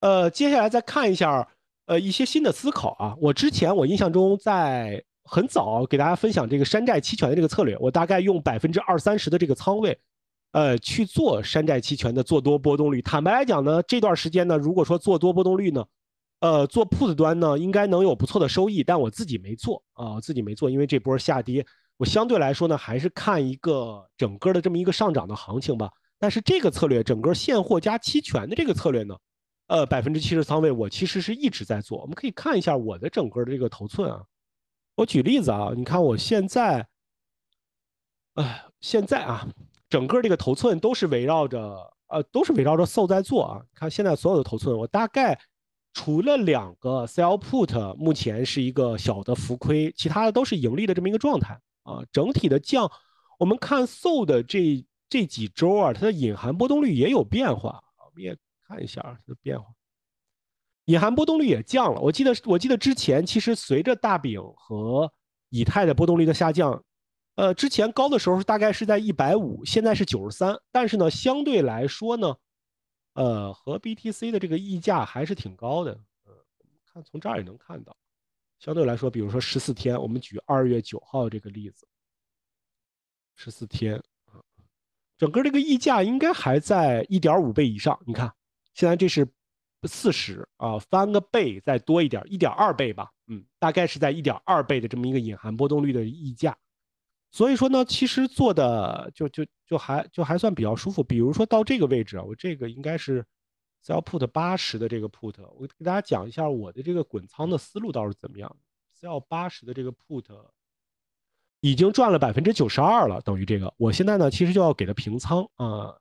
A: 呃，接下来再看一下，呃，一些新的思考啊。我之前我印象中，在很早给大家分享这个山寨期权的这个策略，我大概用百分之二三十的这个仓位，呃，去做山寨期权的做多波动率。坦白来讲呢，这段时间呢，如果说做多波动率呢，呃，做铺子端呢，应该能有不错的收益，但我自己没做啊，我自己没做，因为这波下跌，我相对来说呢，还是看一个整个的这么一个上涨的行情吧。但是这个策略，整个现货加期权的这个策略呢？呃，百分之七十仓位，我其实是一直在做。我们可以看一下我的整个的这个头寸啊。我举例子啊，你看我现在，呃，现在啊，整个这个头寸都是围绕着呃，都是围绕着 SO 在做啊。看现在所有的头寸，我大概除了两个 Sell Put，目前是一个小的浮亏，其他的都是盈利的这么一个状态啊。整体的降，我们看 SO 的这这几周啊，它的隐含波动率也有变化啊，也。看一下它的变化，隐含波动率也降了。我记得我记得之前，其实随着大饼和以太的波动率的下降，呃，之前高的时候大概是在一百五，现在是九十三。但是呢，相对来说呢，呃，和 BTC 的这个溢价还是挺高的。嗯，看从这儿也能看到，相对来说，比如说十四天，我们举二月九号这个例子，十四天，整个这个溢价应该还在一点五倍以上。你看。现在这是四十啊，翻个倍再多一点，一点二倍吧，嗯，大概是在一点二倍的这么一个隐含波动率的溢价。所以说呢，其实做的就就就还就还算比较舒服。比如说到这个位置啊，我这个应该是 sell put 八十的这个 put，我给大家讲一下我的这个滚仓的思路倒是怎么样。sell 八十的这个 put 已经赚了百分之九十二了，等于这个，我现在呢其实就要给它平仓啊。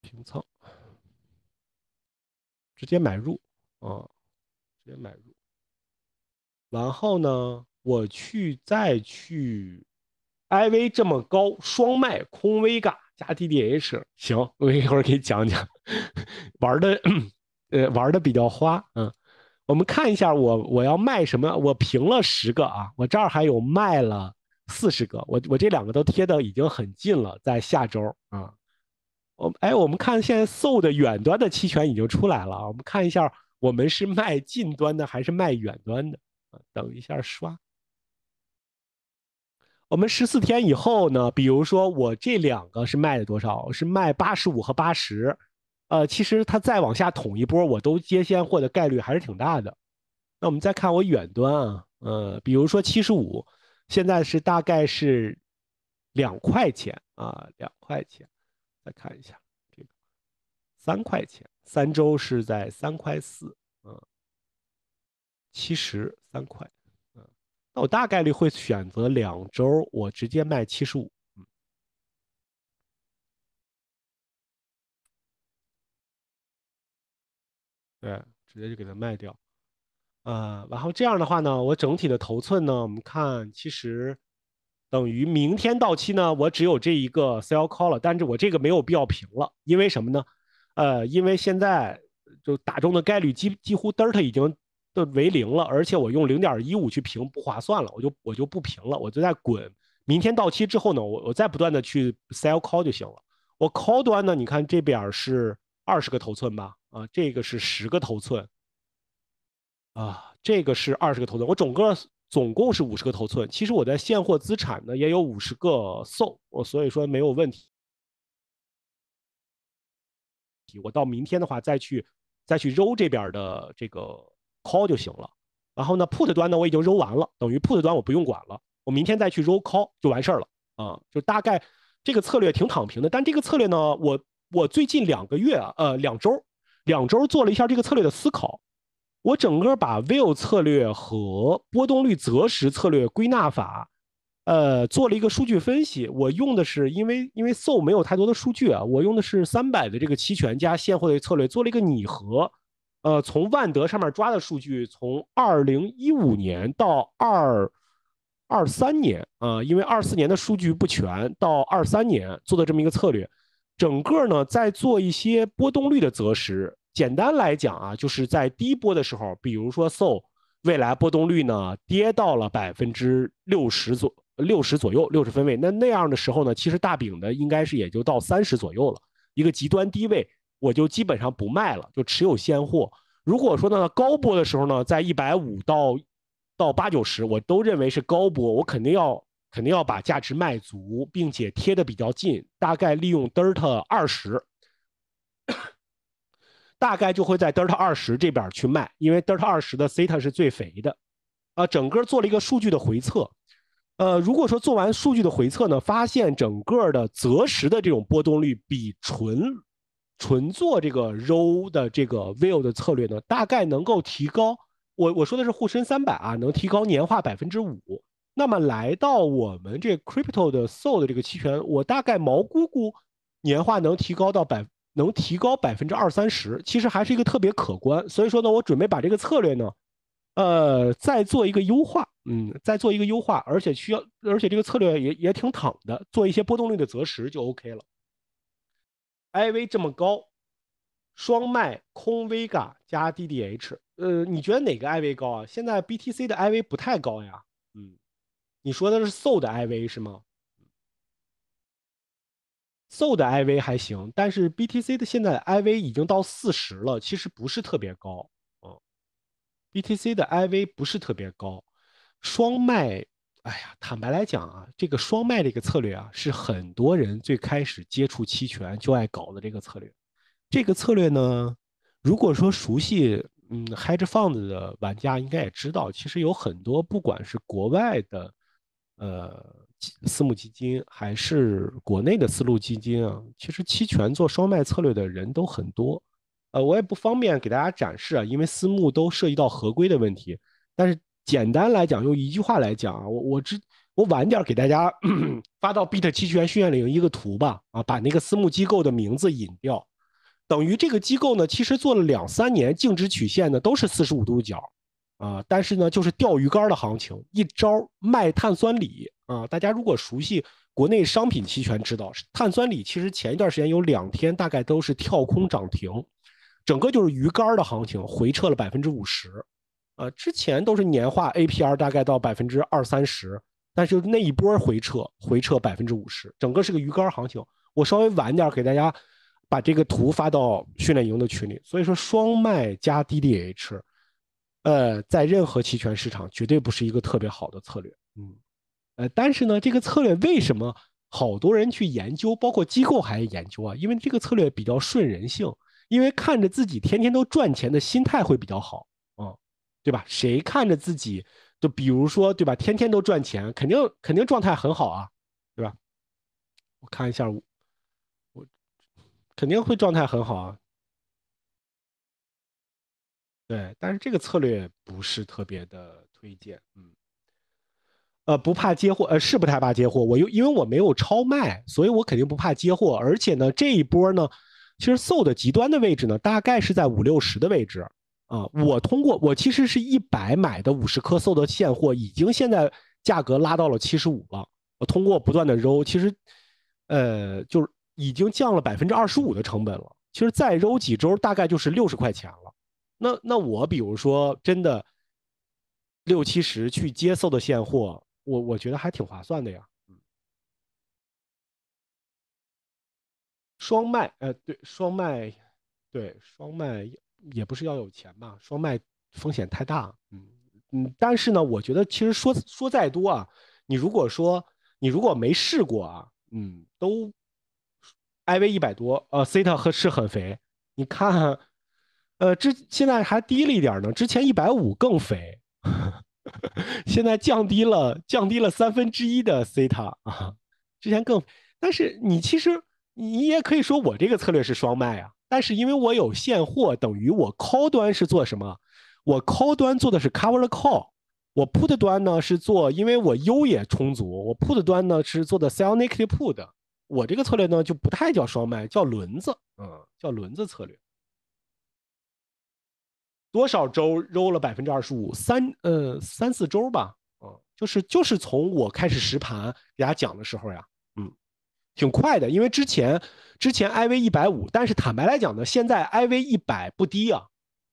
A: 平仓，直接买入啊，直接买入。然后呢，我去再去，IV 这么高，双卖空 Vega 加 DDH，行，我一会儿给你讲讲。[laughs] 玩的，呃，玩的比较花，嗯。我们看一下，我我要卖什么？我平了十个啊，我这儿还有卖了四十个，我我这两个都贴的已经很近了，在下周啊。我哎，我们看现在 s so 的远端的期权已经出来了啊，我们看一下，我们是卖近端的还是卖远端的啊？等一下刷。我们十四天以后呢？比如说我这两个是卖的多少？是卖八十五和八十。呃，其实它再往下捅一波，我都接现货的概率还是挺大的。那我们再看我远端啊，呃，比如说七十五，现在是大概是两块钱啊，两块钱。来看一下这个，三块钱，三周是在三块四，嗯，七十三块，嗯，那我大概率会选择两周，我直接卖七十五，嗯，对，直接就给它卖掉，呃，然后这样的话呢，我整体的头寸呢，我们看其实。等于明天到期呢？我只有这一个 sell call 了，但是我这个没有必要平了，因为什么呢？呃，因为现在就打中的概率几几乎嘚儿它已经的为零了，而且我用零点一五去平不划算了，我就我就不平了，我就在滚。明天到期之后呢，我我再不断的去 sell call 就行了。我 call 端呢，你看这边是二十个头寸吧，啊，这个是十个头寸，啊，这个是二十个头寸，我整个。总共是五十个头寸，其实我在现货资产呢也有五十个 s o 我所以说没有问题。我到明天的话再去再去揉这边的这个 call 就行了。然后呢，put 端呢我已经揉完了，等于 put 端我不用管了，我明天再去揉 call 就完事儿了啊。就大概这个策略挺躺平的，但这个策略呢，我我最近两个月啊，呃，两周两周做了一下这个策略的思考。我整个把 VW i e 策略和波动率择时策略归纳法，呃，做了一个数据分析。我用的是因为因为 SO 没有太多的数据啊，我用的是三百的这个期权加现货的策略做了一个拟合。呃，从万德上面抓的数据，从二零一五年到二二三年啊，因为二四年的数据不全，到二三年做的这么一个策略，整个呢在做一些波动率的择时。简单来讲啊，就是在低波的时候，比如说 SO 未来波动率呢跌到了百分之六十左六十左右六十分位，那那样的时候呢，其实大饼的应该是也就到三十左右了，一个极端低位，我就基本上不卖了，就持有现货。如果说呢高波的时候呢，在一百五到到八九十，我都认为是高波，我肯定要肯定要把价值卖足，并且贴的比较近，大概利用德尔塔二十。大概就会在德尔塔二十这边去卖，因为德尔塔二十的 Theta 是最肥的，啊，整个做了一个数据的回测，呃，如果说做完数据的回测呢，发现整个的择时的这种波动率比纯纯做这个 ROW 的这个 view 的策略呢，大概能够提高，我我说的是沪深三百啊，能提高年化百分之五，那么来到我们这 crypto 的 s o l 的这个期权，我大概毛估估年化能提高到百。能提高百分之二三十，其实还是一个特别可观。所以说呢，我准备把这个策略呢，呃，再做一个优化，嗯，再做一个优化，而且需要，而且这个策略也也挺躺的，做一些波动率的择时就 OK 了。IV 这么高，双卖空 v g a 加 DDH，呃，你觉得哪个 IV 高啊？现在 BTC 的 IV 不太高呀，嗯，你说的是 SO 的 IV 是吗？s o 的 IV 还行，但是 BTC 的现在 IV 已经到四十了，其实不是特别高。嗯，BTC 的 IV 不是特别高。双卖，哎呀，坦白来讲啊，这个双卖的一个策略啊，是很多人最开始接触期权就爱搞的这个策略。这个策略呢，如果说熟悉嗯 Hedge Fund 的玩家应该也知道，其实有很多不管是国外的。呃，私募基金还是国内的私募基金啊，其实期权做双卖策略的人都很多，呃，我也不方便给大家展示啊，因为私募都涉及到合规的问题。但是简单来讲，用一句话来讲啊，我我之我晚点给大家 [clears throat] 发到 Beat 期权训练营一个图吧，啊，把那个私募机构的名字隐掉，等于这个机构呢，其实做了两三年净值曲线呢都是四十五度角。啊，但是呢，就是钓鱼竿的行情，一招卖碳酸锂啊！大家如果熟悉国内商品期权，知道碳酸锂其实前一段时间有两天大概都是跳空涨停，整个就是鱼竿的行情回撤了百分之五十，啊，之前都是年化 APR 大概到百分之二三十，但是那一波回撤回撤百分之五十，整个是个鱼竿行情。我稍微晚点给大家把这个图发到训练营的群里，所以说双卖加 DDH。呃，在任何期权市场绝对不是一个特别好的策略，嗯，呃，但是呢，这个策略为什么好多人去研究，包括机构还研究啊？因为这个策略比较顺人性，因为看着自己天天都赚钱的心态会比较好，嗯，对吧？谁看着自己就比如说对吧，天天都赚钱，肯定肯定状态很好啊，对吧？我看一下，我肯定会状态很好啊。对，但是这个策略不是特别的推荐，嗯，呃，不怕接货，呃，是不太怕接货。我又因为我没有超卖，所以我肯定不怕接货。而且呢，这一波呢，其实 s o l 极端的位置呢，大概是在五六十的位置啊。我通过我其实是一百买的五十颗 s o l 现货，已经现在价格拉到了七十五了。我通过不断的揉，其实，呃，就是已经降了百分之二十五的成本了。其实再揉几周，大概就是六十块钱了。那那我比如说真的六七十去接受的现货，我我觉得还挺划算的呀。双卖，呃，对，双卖，对，双卖也不是要有钱嘛，双卖风险太大。嗯嗯，但是呢，我觉得其实说说再多啊，你如果说你如果没试过啊，嗯，都 IV 一百多，呃，Theta 和是很肥，你看。呃，之现在还低了一点呢，之前一百五更肥，[laughs] 现在降低了降低了三分之一的 theta 啊，之前更，但是你其实你也可以说我这个策略是双卖啊，但是因为我有现货，等于我高端是做什么？我高端做的是 cover the call，我 put 端呢是做，因为我 u 也充足，我 put 端呢是做的 sell naked put 的，我这个策略呢就不太叫双卖，叫轮子，嗯，叫轮子策略。多少周揉了百分之二十五？三呃三四周吧，嗯，就是就是从我开始实盘给大家讲的时候呀，嗯，挺快的，因为之前之前 IV 一百五，但是坦白来讲呢，现在 IV 一百不低啊。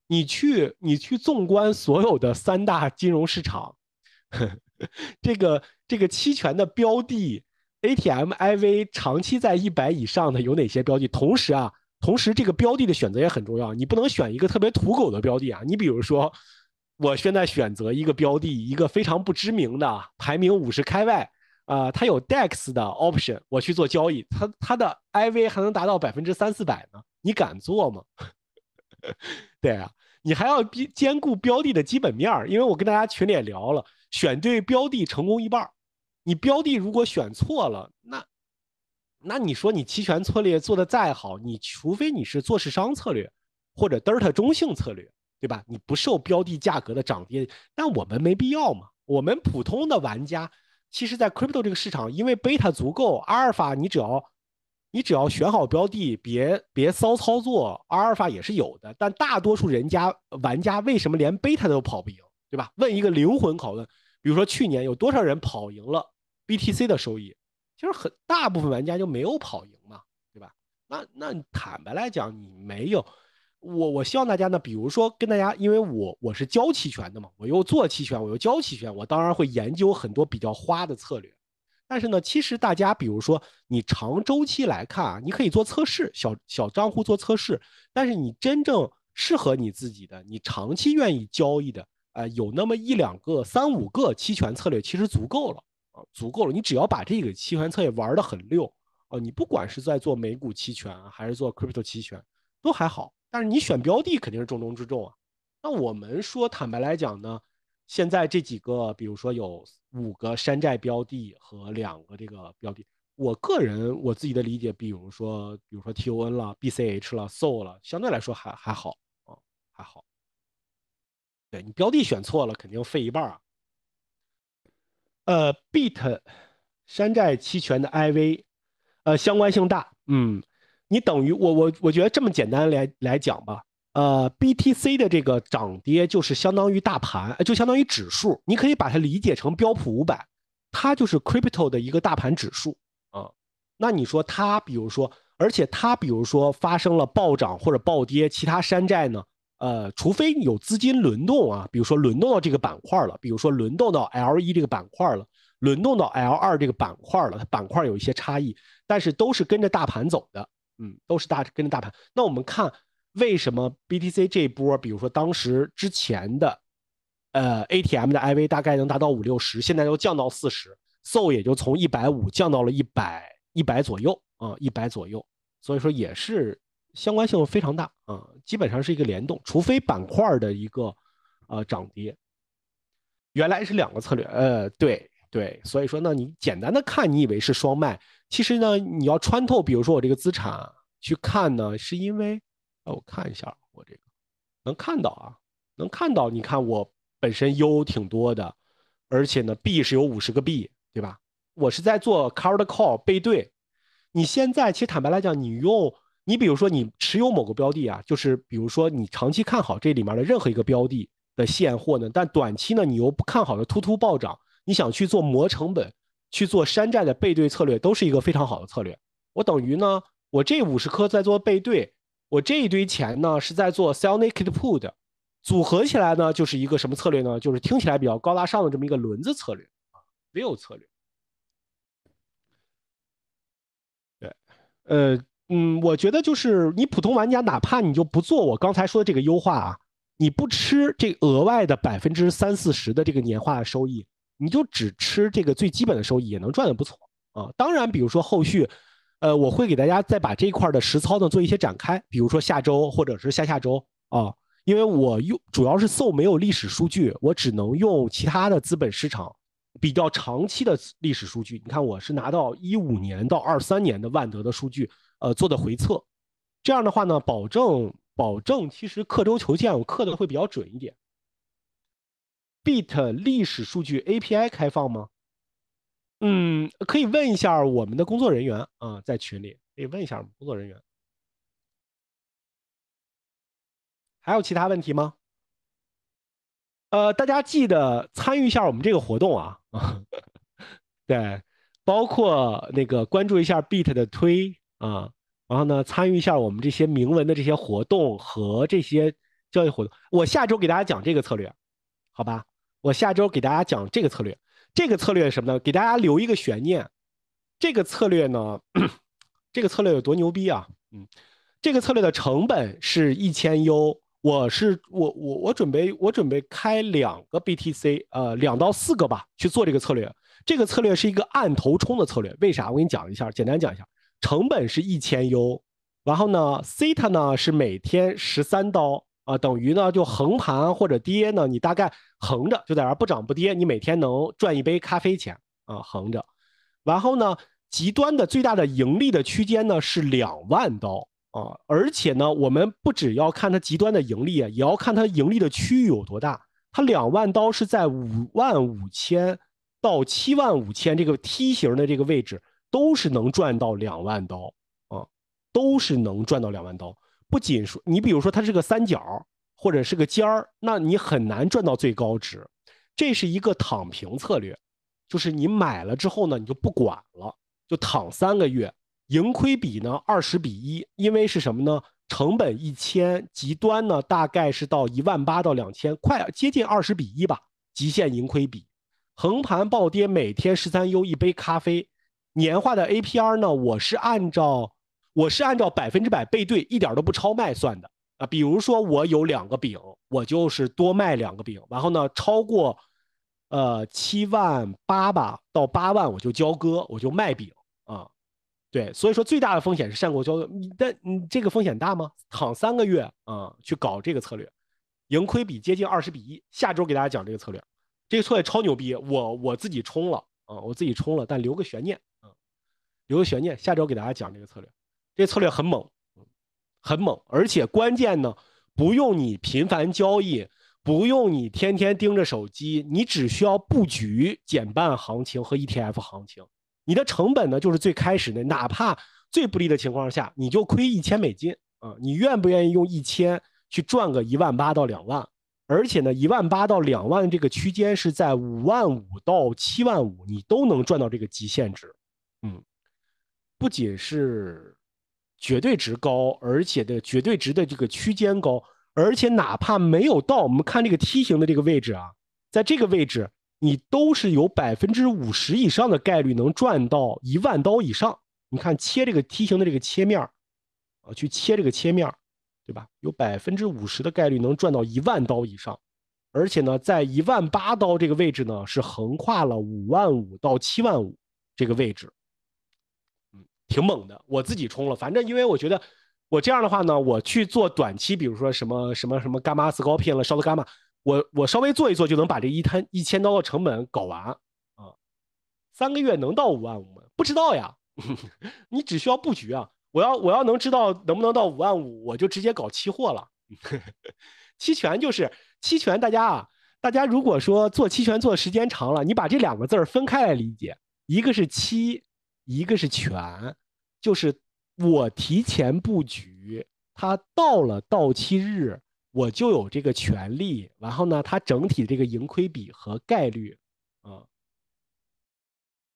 A: 你去你去纵观所有的三大金融市场，呵 [laughs] 呵这个这个期权的标的 ATMIV 长期在一百以上的有哪些标的？同时啊。同时，这个标的的选择也很重要，你不能选一个特别土狗的标的啊！你比如说，我现在选择一个标的，一个非常不知名的，排名五十开外啊，它有 DEX 的 option，我去做交易，它它的 IV 还能达到百分之三四百呢，你敢做吗？[laughs] 对啊，你还要兼兼顾标的的基本面儿，因为我跟大家群里也聊了，选对标的成功一半儿，你标的如果选错了，那。那你说你期权策略做的再好，你除非你是做市商策略或者德尔塔中性策略，对吧？你不受标的价格的涨跌。那我们没必要嘛？我们普通的玩家，其实，在 crypto 这个市场，因为贝塔足够，阿尔法你只要你只要选好标的，别别骚操作，阿尔法也是有的。但大多数人家玩家为什么连贝塔都跑不赢，对吧？问一个灵魂拷问：比如说去年有多少人跑赢了 BTC 的收益？其实很大部分玩家就没有跑赢嘛，对吧？那那坦白来讲，你没有。我我希望大家呢，比如说跟大家，因为我我是教期权的嘛，我又做期权，我又教期权，我当然会研究很多比较花的策略。但是呢，其实大家比如说你长周期来看啊，你可以做测试，小小账户做测试。但是你真正适合你自己的，你长期愿意交易的，呃，有那么一两个、三五个期权策略其实足够了。足够了，你只要把这个期权策略玩得很溜，啊，你不管是在做美股期权还是做 crypto 期权，都还好。但是你选标的肯定是重中之重啊。那我们说坦白来讲呢，现在这几个，比如说有五个山寨标的和两个这个标的，我个人我自己的理解，比如说比如说 TON 了、BCH 了、SOL 了，相对来说还还好啊，还好。对你标的选错了，肯定废一半啊。呃，bit，山寨期权的 IV，呃，相关性大。嗯，你等于我我我觉得这么简单来来讲吧。呃，BTC 的这个涨跌就是相当于大盘，就相当于指数，你可以把它理解成标普五百，它就是 Crypto 的一个大盘指数啊。那你说它，比如说，而且它比如说发生了暴涨或者暴跌，其他山寨呢？呃，除非你有资金轮动啊，比如说轮动到这个板块了，比如说轮动到 L 一这个板块了，轮动到 L 二这个板块了，它板块有一些差异，但是都是跟着大盘走的，嗯，都是大跟着大盘。那我们看为什么 BTC 这一波，比如说当时之前的，呃 ATM 的 IV 大概能达到五六十，现在又降到四十，SO 也就从一百五降到了一百一百左右，啊，一百左右，所以说也是。相关性非常大啊，基本上是一个联动，除非板块的一个呃涨跌。原来是两个策略，呃，对对，所以说呢，你简单的看，你以为是双卖，其实呢，你要穿透，比如说我这个资产去看呢，是因为，我看一下我这个能看到啊，能看到，你看我本身优挺多的，而且呢 B 是有五十个 B，对吧？我是在做 c a r d Call 背对，你现在其实坦白来讲，你用。你比如说，你持有某个标的啊，就是比如说你长期看好这里面的任何一个标的的现货呢，但短期呢你又不看好的突突暴涨，你想去做磨成本，去做山寨的背对策略，都是一个非常好的策略。我等于呢，我这五十颗在做背对，我这一堆钱呢是在做 sell naked put，组合起来呢就是一个什么策略呢？就是听起来比较高大上的这么一个轮子策略啊，w 策略。对，呃。嗯，我觉得就是你普通玩家，哪怕你就不做我刚才说的这个优化啊，你不吃这额外的百分之三四十的这个年化收益，你就只吃这个最基本的收益，也能赚的不错啊。当然，比如说后续，呃，我会给大家再把这一块的实操呢做一些展开，比如说下周或者是下下周啊，因为我用主要是 SO 没有历史数据，我只能用其他的资本市场比较长期的历史数据。你看，我是拿到一五年到二三年的万德的数据。呃，做的回测，这样的话呢，保证保证，其实刻舟求剑，我刻的会比较准一点。Beat 历史数据 API 开放吗？嗯，可以问一下我们的工作人员啊，在群里可以问一下工作人员。还有其他问题吗？呃，大家记得参与一下我们这个活动啊。[laughs] 对，包括那个关注一下 Beat 的推。啊，然后呢，参与一下我们这些铭文的这些活动和这些交易活动。我下周给大家讲这个策略，好吧？我下周给大家讲这个策略。这个策略什么呢？给大家留一个悬念。这个策略呢，[coughs] 这个策略有多牛逼啊？嗯，这个策略的成本是一千 U。我是我我我准备我准备开两个 BTC，呃，两到四个吧，去做这个策略。这个策略是一个按头冲的策略。为啥？我给你讲一下，简单讲一下。成本是一千 U，然后呢，西塔呢是每天十三刀啊，等于呢就横盘或者跌呢，你大概横着就在那儿不涨不跌，你每天能赚一杯咖啡钱啊，横着。然后呢，极端的最大的盈利的区间呢是两万刀啊，而且呢，我们不只要看它极端的盈利啊，也要看它盈利的区域有多大。它两万刀是在五万五千到七万五千这个梯形的这个位置。都是能赚到两万刀啊，都是能赚到两万刀。不仅说你，比如说它是个三角或者是个尖儿，那你很难赚到最高值。这是一个躺平策略，就是你买了之后呢，你就不管了，就躺三个月，盈亏比呢二十比一。因为是什么呢？成本一千，极端呢大概是到一万八到两千，快接近二十比一吧，极限盈亏比。横盘暴跌，每天十三优一杯咖啡。年化的 A P R 呢？我是按照我是按照百分之百背对，一点都不超卖算的啊。比如说我有两个饼，我就是多卖两个饼，然后呢超过呃七万八吧到八万我就交割，我就卖饼啊。对，所以说最大的风险是善国交割，但你这个风险大吗？躺三个月啊，去搞这个策略，盈亏比接近二十比一。下周给大家讲这个策略，这个策略超牛逼，我我自己冲了啊，我自己冲了，但留个悬念。留个悬念，下周给大家讲这个策略。这策略很猛，很猛，而且关键呢，不用你频繁交易，不用你天天盯着手机，你只需要布局减半行情和 ETF 行情。你的成本呢，就是最开始的，哪怕最不利的情况下，你就亏一千美金啊？你愿不愿意用一千去赚个一万八到两万？而且呢，一万八到两万这个区间是在五万五到七万五，你都能赚到这个极限值，嗯。不仅是绝对值高，而且的绝对值的这个区间高，而且哪怕没有到，我们看这个梯形的这个位置啊，在这个位置你都是有百分之五十以上的概率能赚到一万刀以上。你看切这个梯形的这个切面儿，啊，去切这个切面儿，对吧？有百分之五十的概率能赚到一万刀以上，而且呢，在一万八刀这个位置呢，是横跨了五万五到七万五这个位置。挺猛的，我自己冲了。反正因为我觉得，我这样的话呢，我去做短期，比如说什么什么什么伽马 s c o p i n g 了烧的伽马，我我稍微做一做就能把这一摊一千刀的成本搞完啊。三个月能到五万五吗？不知道呀。[laughs] 你只需要布局啊。我要我要能知道能不能到五万五，我就直接搞期货了。[laughs] 期权就是期权，大家啊，大家如果说做期权做时间长了，你把这两个字儿分开来理解，一个是期。一个是权，就是我提前布局，它到了到期日，我就有这个权利。然后呢，它整体这个盈亏比和概率，啊，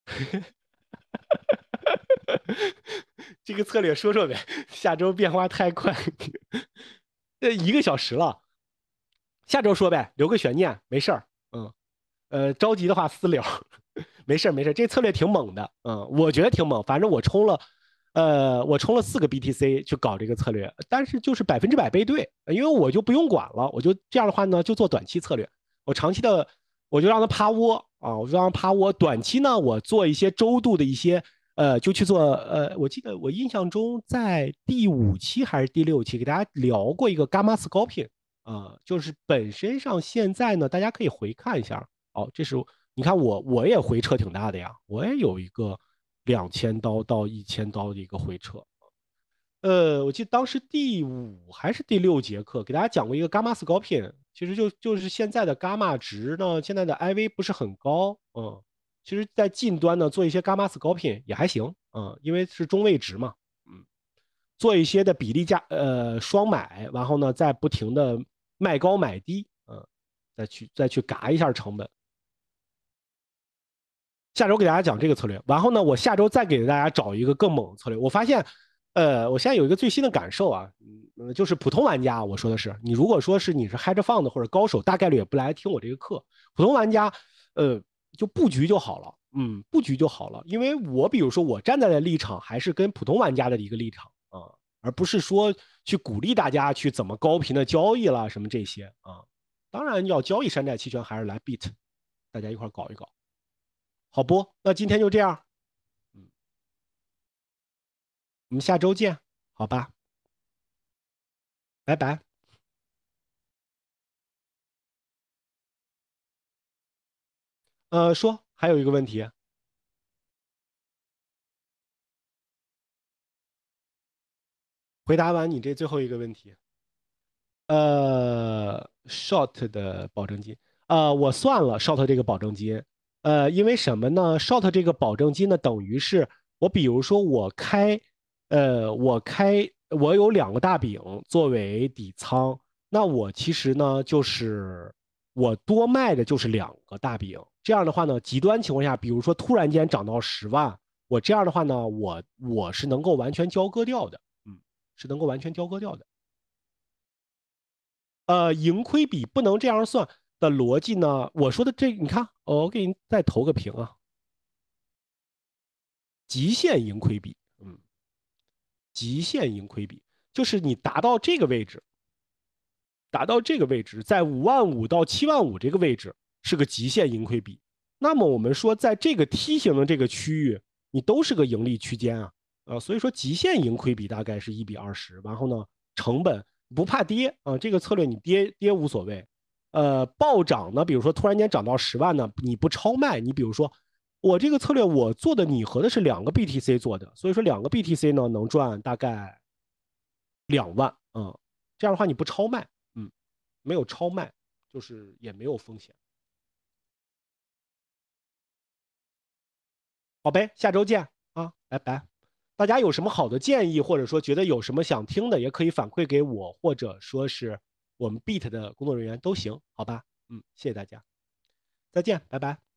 A: [laughs] 这个策略说说呗。下周变化太快，这一个小时了，下周说呗，留个悬念，没事儿。嗯，呃，着急的话私聊。没事儿，没事儿，这策略挺猛的，嗯，我觉得挺猛。反正我充了，呃，我充了四个 BTC 去搞这个策略，但是就是百分之百背对，因为我就不用管了，我就这样的话呢，就做短期策略。我长期的，我就让它趴窝啊，我就让它趴窝。短期呢，我做一些周度的一些，呃，就去做。呃，我记得我印象中在第五期还是第六期给大家聊过一个伽马 i n g 呃，就是本身上现在呢，大家可以回看一下。哦，这是。你看我我也回撤挺大的呀，我也有一个两千刀到一千刀的一个回撤。呃，我记得当时第五还是第六节课给大家讲过一个伽马斯高频，其实就就是现在的伽马值呢，现在的 IV 不是很高，嗯，其实在近端呢做一些伽马斯高频也还行，嗯，因为是中位值嘛，嗯，做一些的比例价呃双买，然后呢再不停的卖高买低，嗯，再去再去嘎一下成本。下周给大家讲这个策略，然后呢，我下周再给大家找一个更猛的策略。我发现，呃，我现在有一个最新的感受啊，嗯，就是普通玩家，我说的是，你如果说是你是嗨着放的，或者高手，大概率也不来听我这个课。普通玩家，呃，就布局就好了，嗯，布局就好了。因为我比如说我站在的立场，还是跟普通玩家的一个立场啊，而不是说去鼓励大家去怎么高频的交易啦什么这些啊。当然要交易山寨期权，还是来 beat，大家一块搞一搞。好不，那今天就这样，嗯，我们下周见，好吧，拜拜。呃，说还有一个问题，回答完你这最后一个问题，呃，short 的保证金，呃，我算了 short 这个保证金。呃，因为什么呢？Short 这个保证金呢，等于是我比如说我开，呃，我开我有两个大饼作为底仓，那我其实呢就是我多卖的就是两个大饼。这样的话呢，极端情况下，比如说突然间涨到十万，我这样的话呢，我我是能够完全交割掉的，嗯，是能够完全交割掉的。呃，盈亏比不能这样算。的逻辑呢？我说的这，你看，我给你再投个屏啊。极限盈亏比，嗯，极限盈亏比就是你达到这个位置，达到这个位置，在五万五到七万五这个位置是个极限盈亏比。那么我们说，在这个梯形的这个区域，你都是个盈利区间啊，呃，所以说极限盈亏比大概是一比二十。然后呢，成本不怕跌啊，这个策略你跌跌无所谓。呃，暴涨呢？比如说突然间涨到十万呢，你不超卖。你比如说，我这个策略我做的拟合的是两个 BTC 做的，所以说两个 BTC 呢能赚大概两万，嗯，这样的话你不超卖，嗯，没有超卖，就是也没有风险。好呗，下周见啊，拜拜。大家有什么好的建议，或者说觉得有什么想听的，也可以反馈给我，或者说是。我们 beat 的工作人员都行，好吧，嗯，谢谢大家，再见，拜拜。